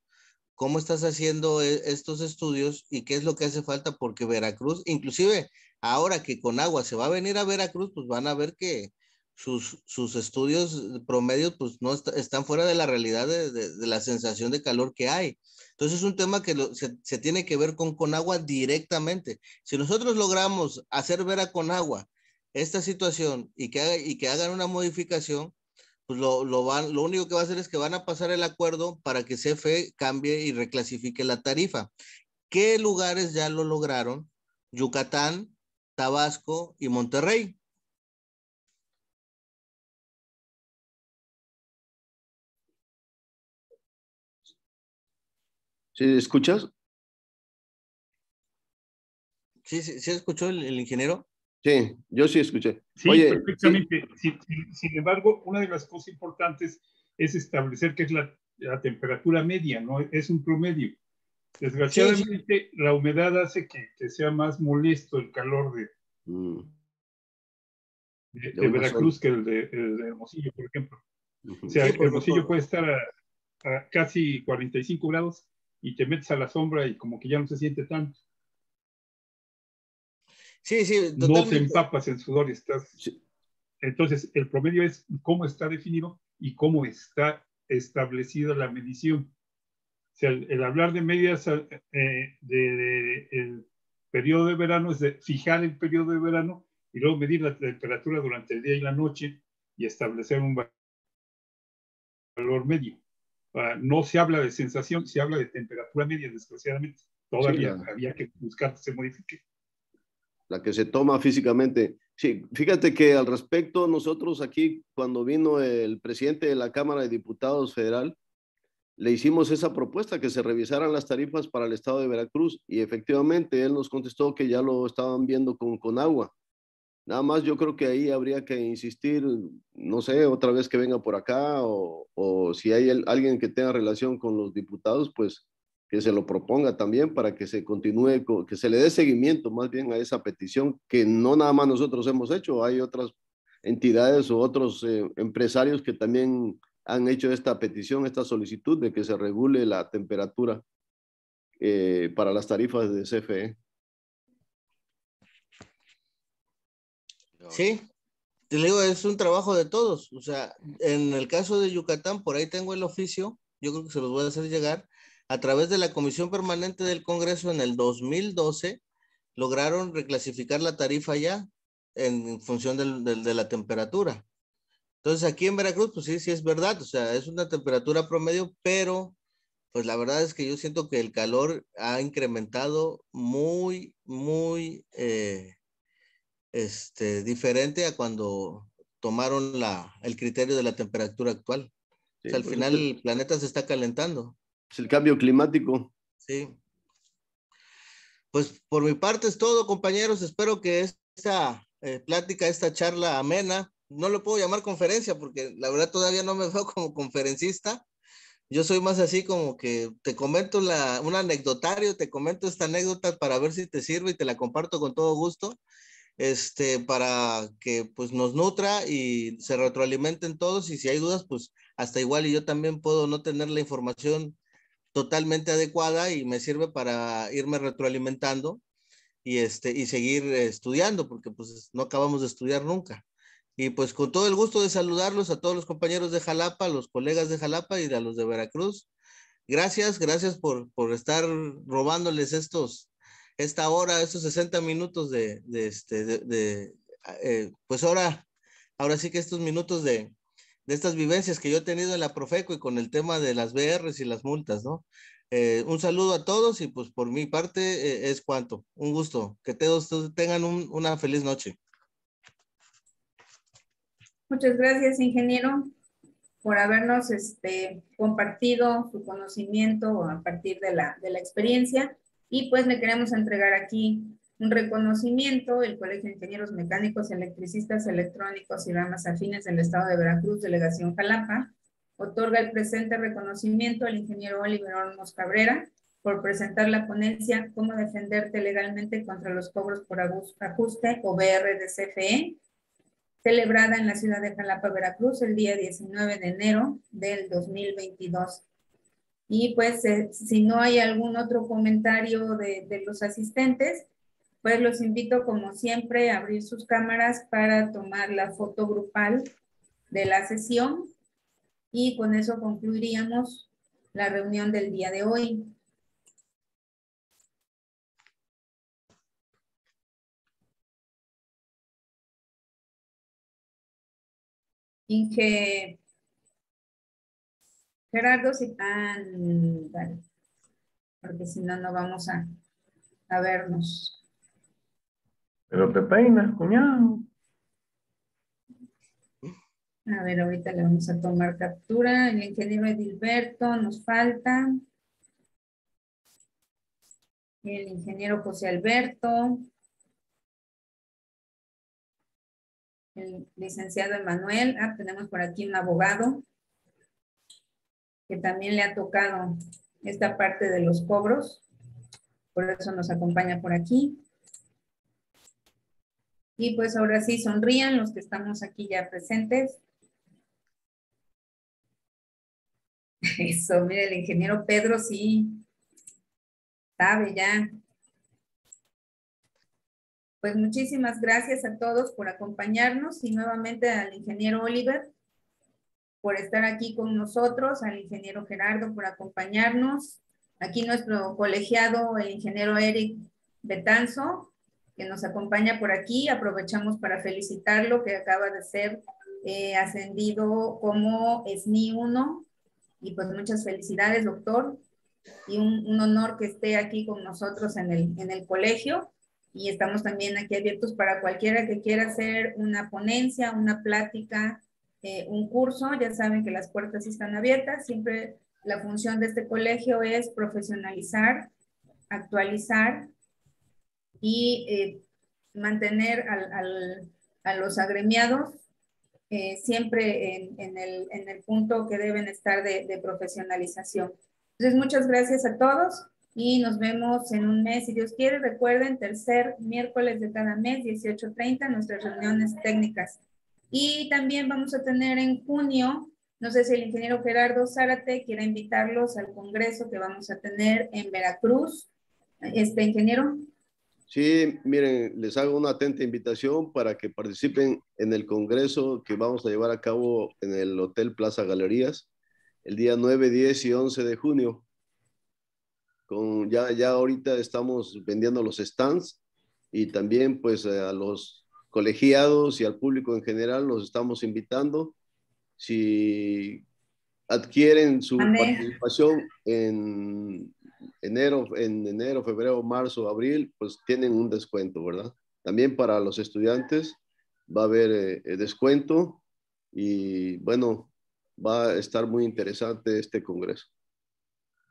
¿cómo estás haciendo e-, estos estudios y qué es lo que hace falta? Porque Veracruz, inclusive ahora que Conagua se va a venir a Veracruz, pues van a ver que sus, estudios promedios pues no están fuera de la realidad de, la sensación de calor que hay. Entonces es un tema que se, se, tiene que ver con Conagua directamente. Si nosotros logramos hacer ver a Conagua esta situación y que, y que hagan una modificación, pues lo, van, lo único que va a hacer es que van a pasar el acuerdo para que CFE cambie y reclasifique la tarifa. ¿Qué lugares ya lo lograron? Yucatán, Tabasco y Monterrey. ¿Sí escuchas? Sí, sí, escuchó el ingeniero. Sí, yo sí escuché. Sí, Oye, perfectamente. Sin, embargo, una de las cosas importantes es establecer que es la, temperatura media, ¿no? Es un promedio. Desgraciadamente, la humedad hace que, sea más molesto el calor de, mm. Veracruz que el de, Hermosillo, por ejemplo. O sea, Hermosillo puede estar a, a casi 45 grados y te metes a la sombra y como que ya no se siente tanto. No te empapas en sudor Entonces, el promedio es cómo está definido y cómo está establecida la medición. el, hablar de medias del eh, de, de, periodo de verano es de fijar el periodo de verano y luego medir la temperatura durante el día y la noche y establecer un valor medio. no se habla de sensación, se habla de temperatura media, desgraciadamente. Todavía había que buscar que se modifique la que se toma físicamente. Sí, fíjate que al respecto, nosotros aquí, cuando vino el presidente de la Cámara de Diputados Federal, le hicimos esa propuesta que se revisaran las tarifas para el estado de Veracruz y efectivamente él nos contestó que ya lo estaban viendo con, agua. Nada más yo creo que ahí habría que insistir, no sé, otra vez que venga por acá o, si hay alguien que tenga relación con los diputados, pues que se lo proponga también para que se continúe, que se le dé seguimiento más bien a esa petición que no nada más nosotros hemos hecho, hay otras entidades o otros eh, empresarios que también han hecho esta petición, esta solicitud de que se regule la temperatura eh, para las tarifas de CFE. Sí, te digo, es un trabajo de todos. O sea, en el caso de Yucatán, por ahí tengo el oficio, yo creo que se los voy a hacer llegar, a través de la Comisión Permanente del Congreso en el 2012, lograron reclasificar la tarifa ya en función de la temperatura. Entonces, aquí en Veracruz, pues sí, sí es verdad, o sea, es una temperatura promedio, pero pues la verdad es que yo siento que el calor ha incrementado muy, muy eh, este, diferente a cuando tomaron el criterio de la temperatura actual. al pues final el planeta se está calentando. Es el cambio climático. Sí. Pues por mi parte es todo, compañeros. Espero que esta eh, plática, esta charla amena, no lo puedo llamar conferencia porque la verdad todavía no me veo como conferencista. Yo soy más así como que te comento la, un anecdotario, te comento esta anécdota para ver si te sirve y te la comparto con todo gusto, este, para que pues nos nutra y se retroalimenten todos y si hay dudas, pues hasta igual y yo también puedo no tener la información totalmente adecuada y me sirve para irme retroalimentando y, este, y seguir estudiando, porque pues no acabamos de estudiar nunca. Y pues con todo el gusto de saludarlos a todos los compañeros de Jalapa, los colegas de Jalapa y a los de Veracruz. Gracias, gracias por, por estar robándoles estos, esta hora, estos 60 minutos de, este, de, eh, pues ahora, ahora sí que estos minutos de, de estas vivencias que yo he tenido en la Profeco y con el tema de las BRs y las multas, ¿no? Eh, un saludo a todos y pues por mi parte eh, es cuanto. Un gusto. Que todos tengan una feliz noche. Muchas gracias, ingeniero, por habernos este, compartido su conocimiento a partir de la, de la experiencia. Y pues le queremos entregar aquí un reconocimiento, el Colegio de Ingenieros Mecánicos, Electricistas, Electrónicos y Ramas Afines del Estado de Veracruz, Delegación Jalapa, otorga el presente reconocimiento al ingeniero Oliver Olmos Cabrera por presentar la ponencia Cómo defenderte legalmente contra los cobros por ajuste o BR e", celebrada en la ciudad de Jalapa, Veracruz, el día 19 de enero del 2022. Y pues eh, si no hay algún otro comentario de los asistentes, pues los invito como siempre a abrir sus cámaras para tomar la foto grupal de la sesión y con eso concluiríamos la reunión del día de hoy. Inge Gerardo, si, ah, vale, porque si no, no vamos a vernos. Pero te peinas, cuñado. A ver, ahorita le vamos a tomar captura. El ingeniero Edilberto nos falta. El ingeniero José Alberto. El licenciado Emanuel. Ah, tenemos por aquí un abogado que también le ha tocado esta parte de los cobros. Por eso nos acompaña por aquí. Y pues ahora sí, sonrían los que estamos aquí ya presentes. Eso, mire, el ingeniero Pedro sí sabe ya. Pues muchísimas gracias a todos por acompañarnos y nuevamente al ingeniero Oliver por estar aquí con nosotros, al ingeniero Gerardo por acompañarnos, aquí nuestro colegiado, el ingeniero Eric Betanzo, que nos acompaña por aquí. Aprovechamos para felicitarlo, que acaba de ser eh, ascendido como SNI 1. Y pues muchas felicidades, doctor. Y un, honor que esté aquí con nosotros en el, en el colegio. Y estamos también aquí abiertos para cualquiera que quiera hacer una ponencia, una plática, eh, un curso. Ya saben que las puertas están abiertas. Siempre la función de este colegio es profesionalizar, actualizar y eh, mantener al, al, a los agremiados eh, siempre en, en, el, en, el, punto que deben estar de, profesionalización. Entonces, muchas gracias a todos y nos vemos en un mes, si Dios quiere. Recuerden, tercer miércoles de cada mes, 18.30, nuestras reuniones técnicas. Y también vamos a tener en junio, no sé si el ingeniero Gerardo Zárate quiere invitarlos al congreso que vamos a tener en Veracruz. Este ingeniero. Sí, miren, les hago una atenta invitación para que participen en el congreso que vamos a llevar a cabo en el Hotel Plaza Galerías el día 9, 10 y 11 de junio. Con, ya, ya ahorita estamos vendiendo los stands y también pues eh, a los colegiados y al público en general los estamos invitando. Si adquieren su participación en enero, en enero, febrero, marzo, abril, pues tienen un descuento, ¿verdad? También para los estudiantes va a haber eh, eh, descuento y bueno, va a estar muy interesante este congreso.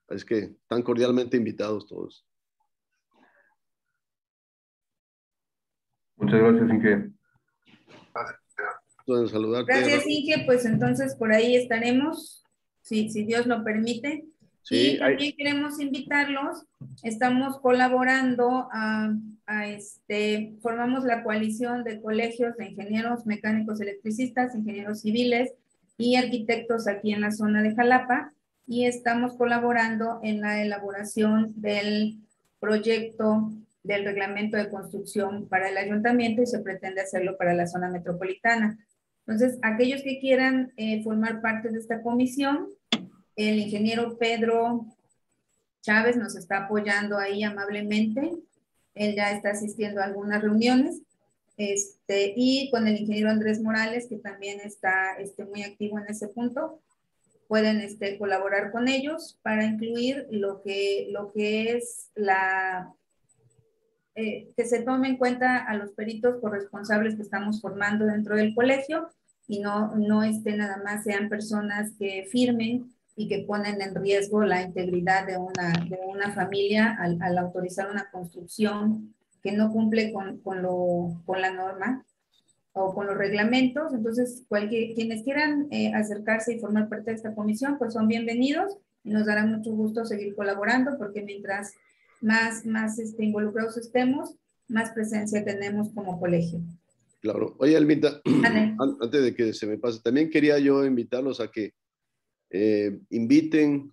Es que tan cordialmente invitados todos. Muchas gracias, Inge. Gracias, Inge. Pues entonces por ahí estaremos, si, si Dios lo permite. Sí, queremos invitarlos, estamos colaborando a, este, formamos la coalición de colegios de ingenieros mecánicos electricistas, ingenieros civiles y arquitectos aquí en la zona de Jalapa y estamos colaborando en la elaboración del proyecto del reglamento de construcción para el ayuntamiento y se pretende hacerlo para la zona metropolitana. Entonces, aquellos que quieran eh, formar parte de esta comisión, el ingeniero Pedro Chávez nos está apoyando ahí amablemente. Él ya está asistiendo a algunas reuniones. Este, y con el ingeniero Andrés Morales, que también está este, muy activo en ese punto, pueden este, colaborar con ellos para incluir lo que, lo que es la... Eh, que se tome en cuenta a los peritos corresponsables que estamos formando dentro del colegio y no, no este, nada más sean personas que firmen y que ponen en riesgo la integridad de una, de una familia al, al, autorizar una construcción que no cumple con, con, lo, con, la norma o con los reglamentos. Entonces, cualquier, quienes quieran eh, acercarse y formar parte de esta comisión, pues son bienvenidos y nos dará mucho gusto seguir colaborando porque mientras más, más este, involucrados estemos, más presencia tenemos como colegio. Claro. Oye, Almita antes de que se me pase, también quería yo invitarlos a que eh, inviten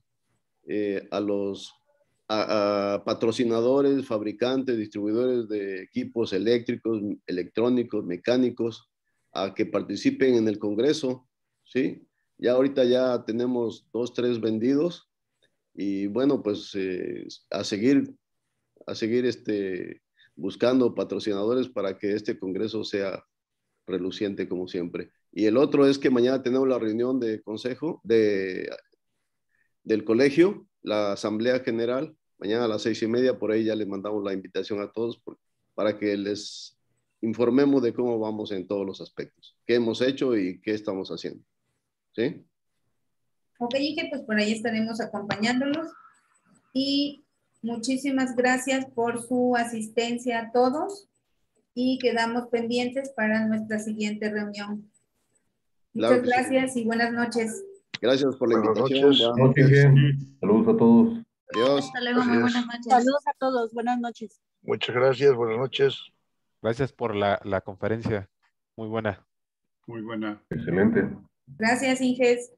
eh, a los patrocinadores, fabricantes, distribuidores de equipos eléctricos, electrónicos, mecánicos, a que participen en el Congreso, ¿sí? Ya ahorita ya tenemos dos, tres vendidos y bueno, pues eh, a seguir, a seguir este, buscando patrocinadores para que este Congreso sea reluciente como siempre y el otro es que mañana tenemos la reunión de consejo de, del colegio, la asamblea general, mañana a las seis y media, por ahí ya les mandamos la invitación a todos para que les informemos de cómo vamos en todos los aspectos, qué hemos hecho y qué estamos haciendo. ¿Sí? Ok, y pues por ahí estaremos acompañándolos y muchísimas gracias por su asistencia a todos y quedamos pendientes para nuestra siguiente reunión. Muchas gracias y buenas noches. Gracias por la buenas invitación. Noches. Saludos a todos. Adiós. Hasta luego, muy buenas noches. Saludos a todos, buenas noches. Muchas gracias, buenas noches. Gracias por la, la conferencia. Muy buena. Muy buena. Excelente. Gracias, Inges.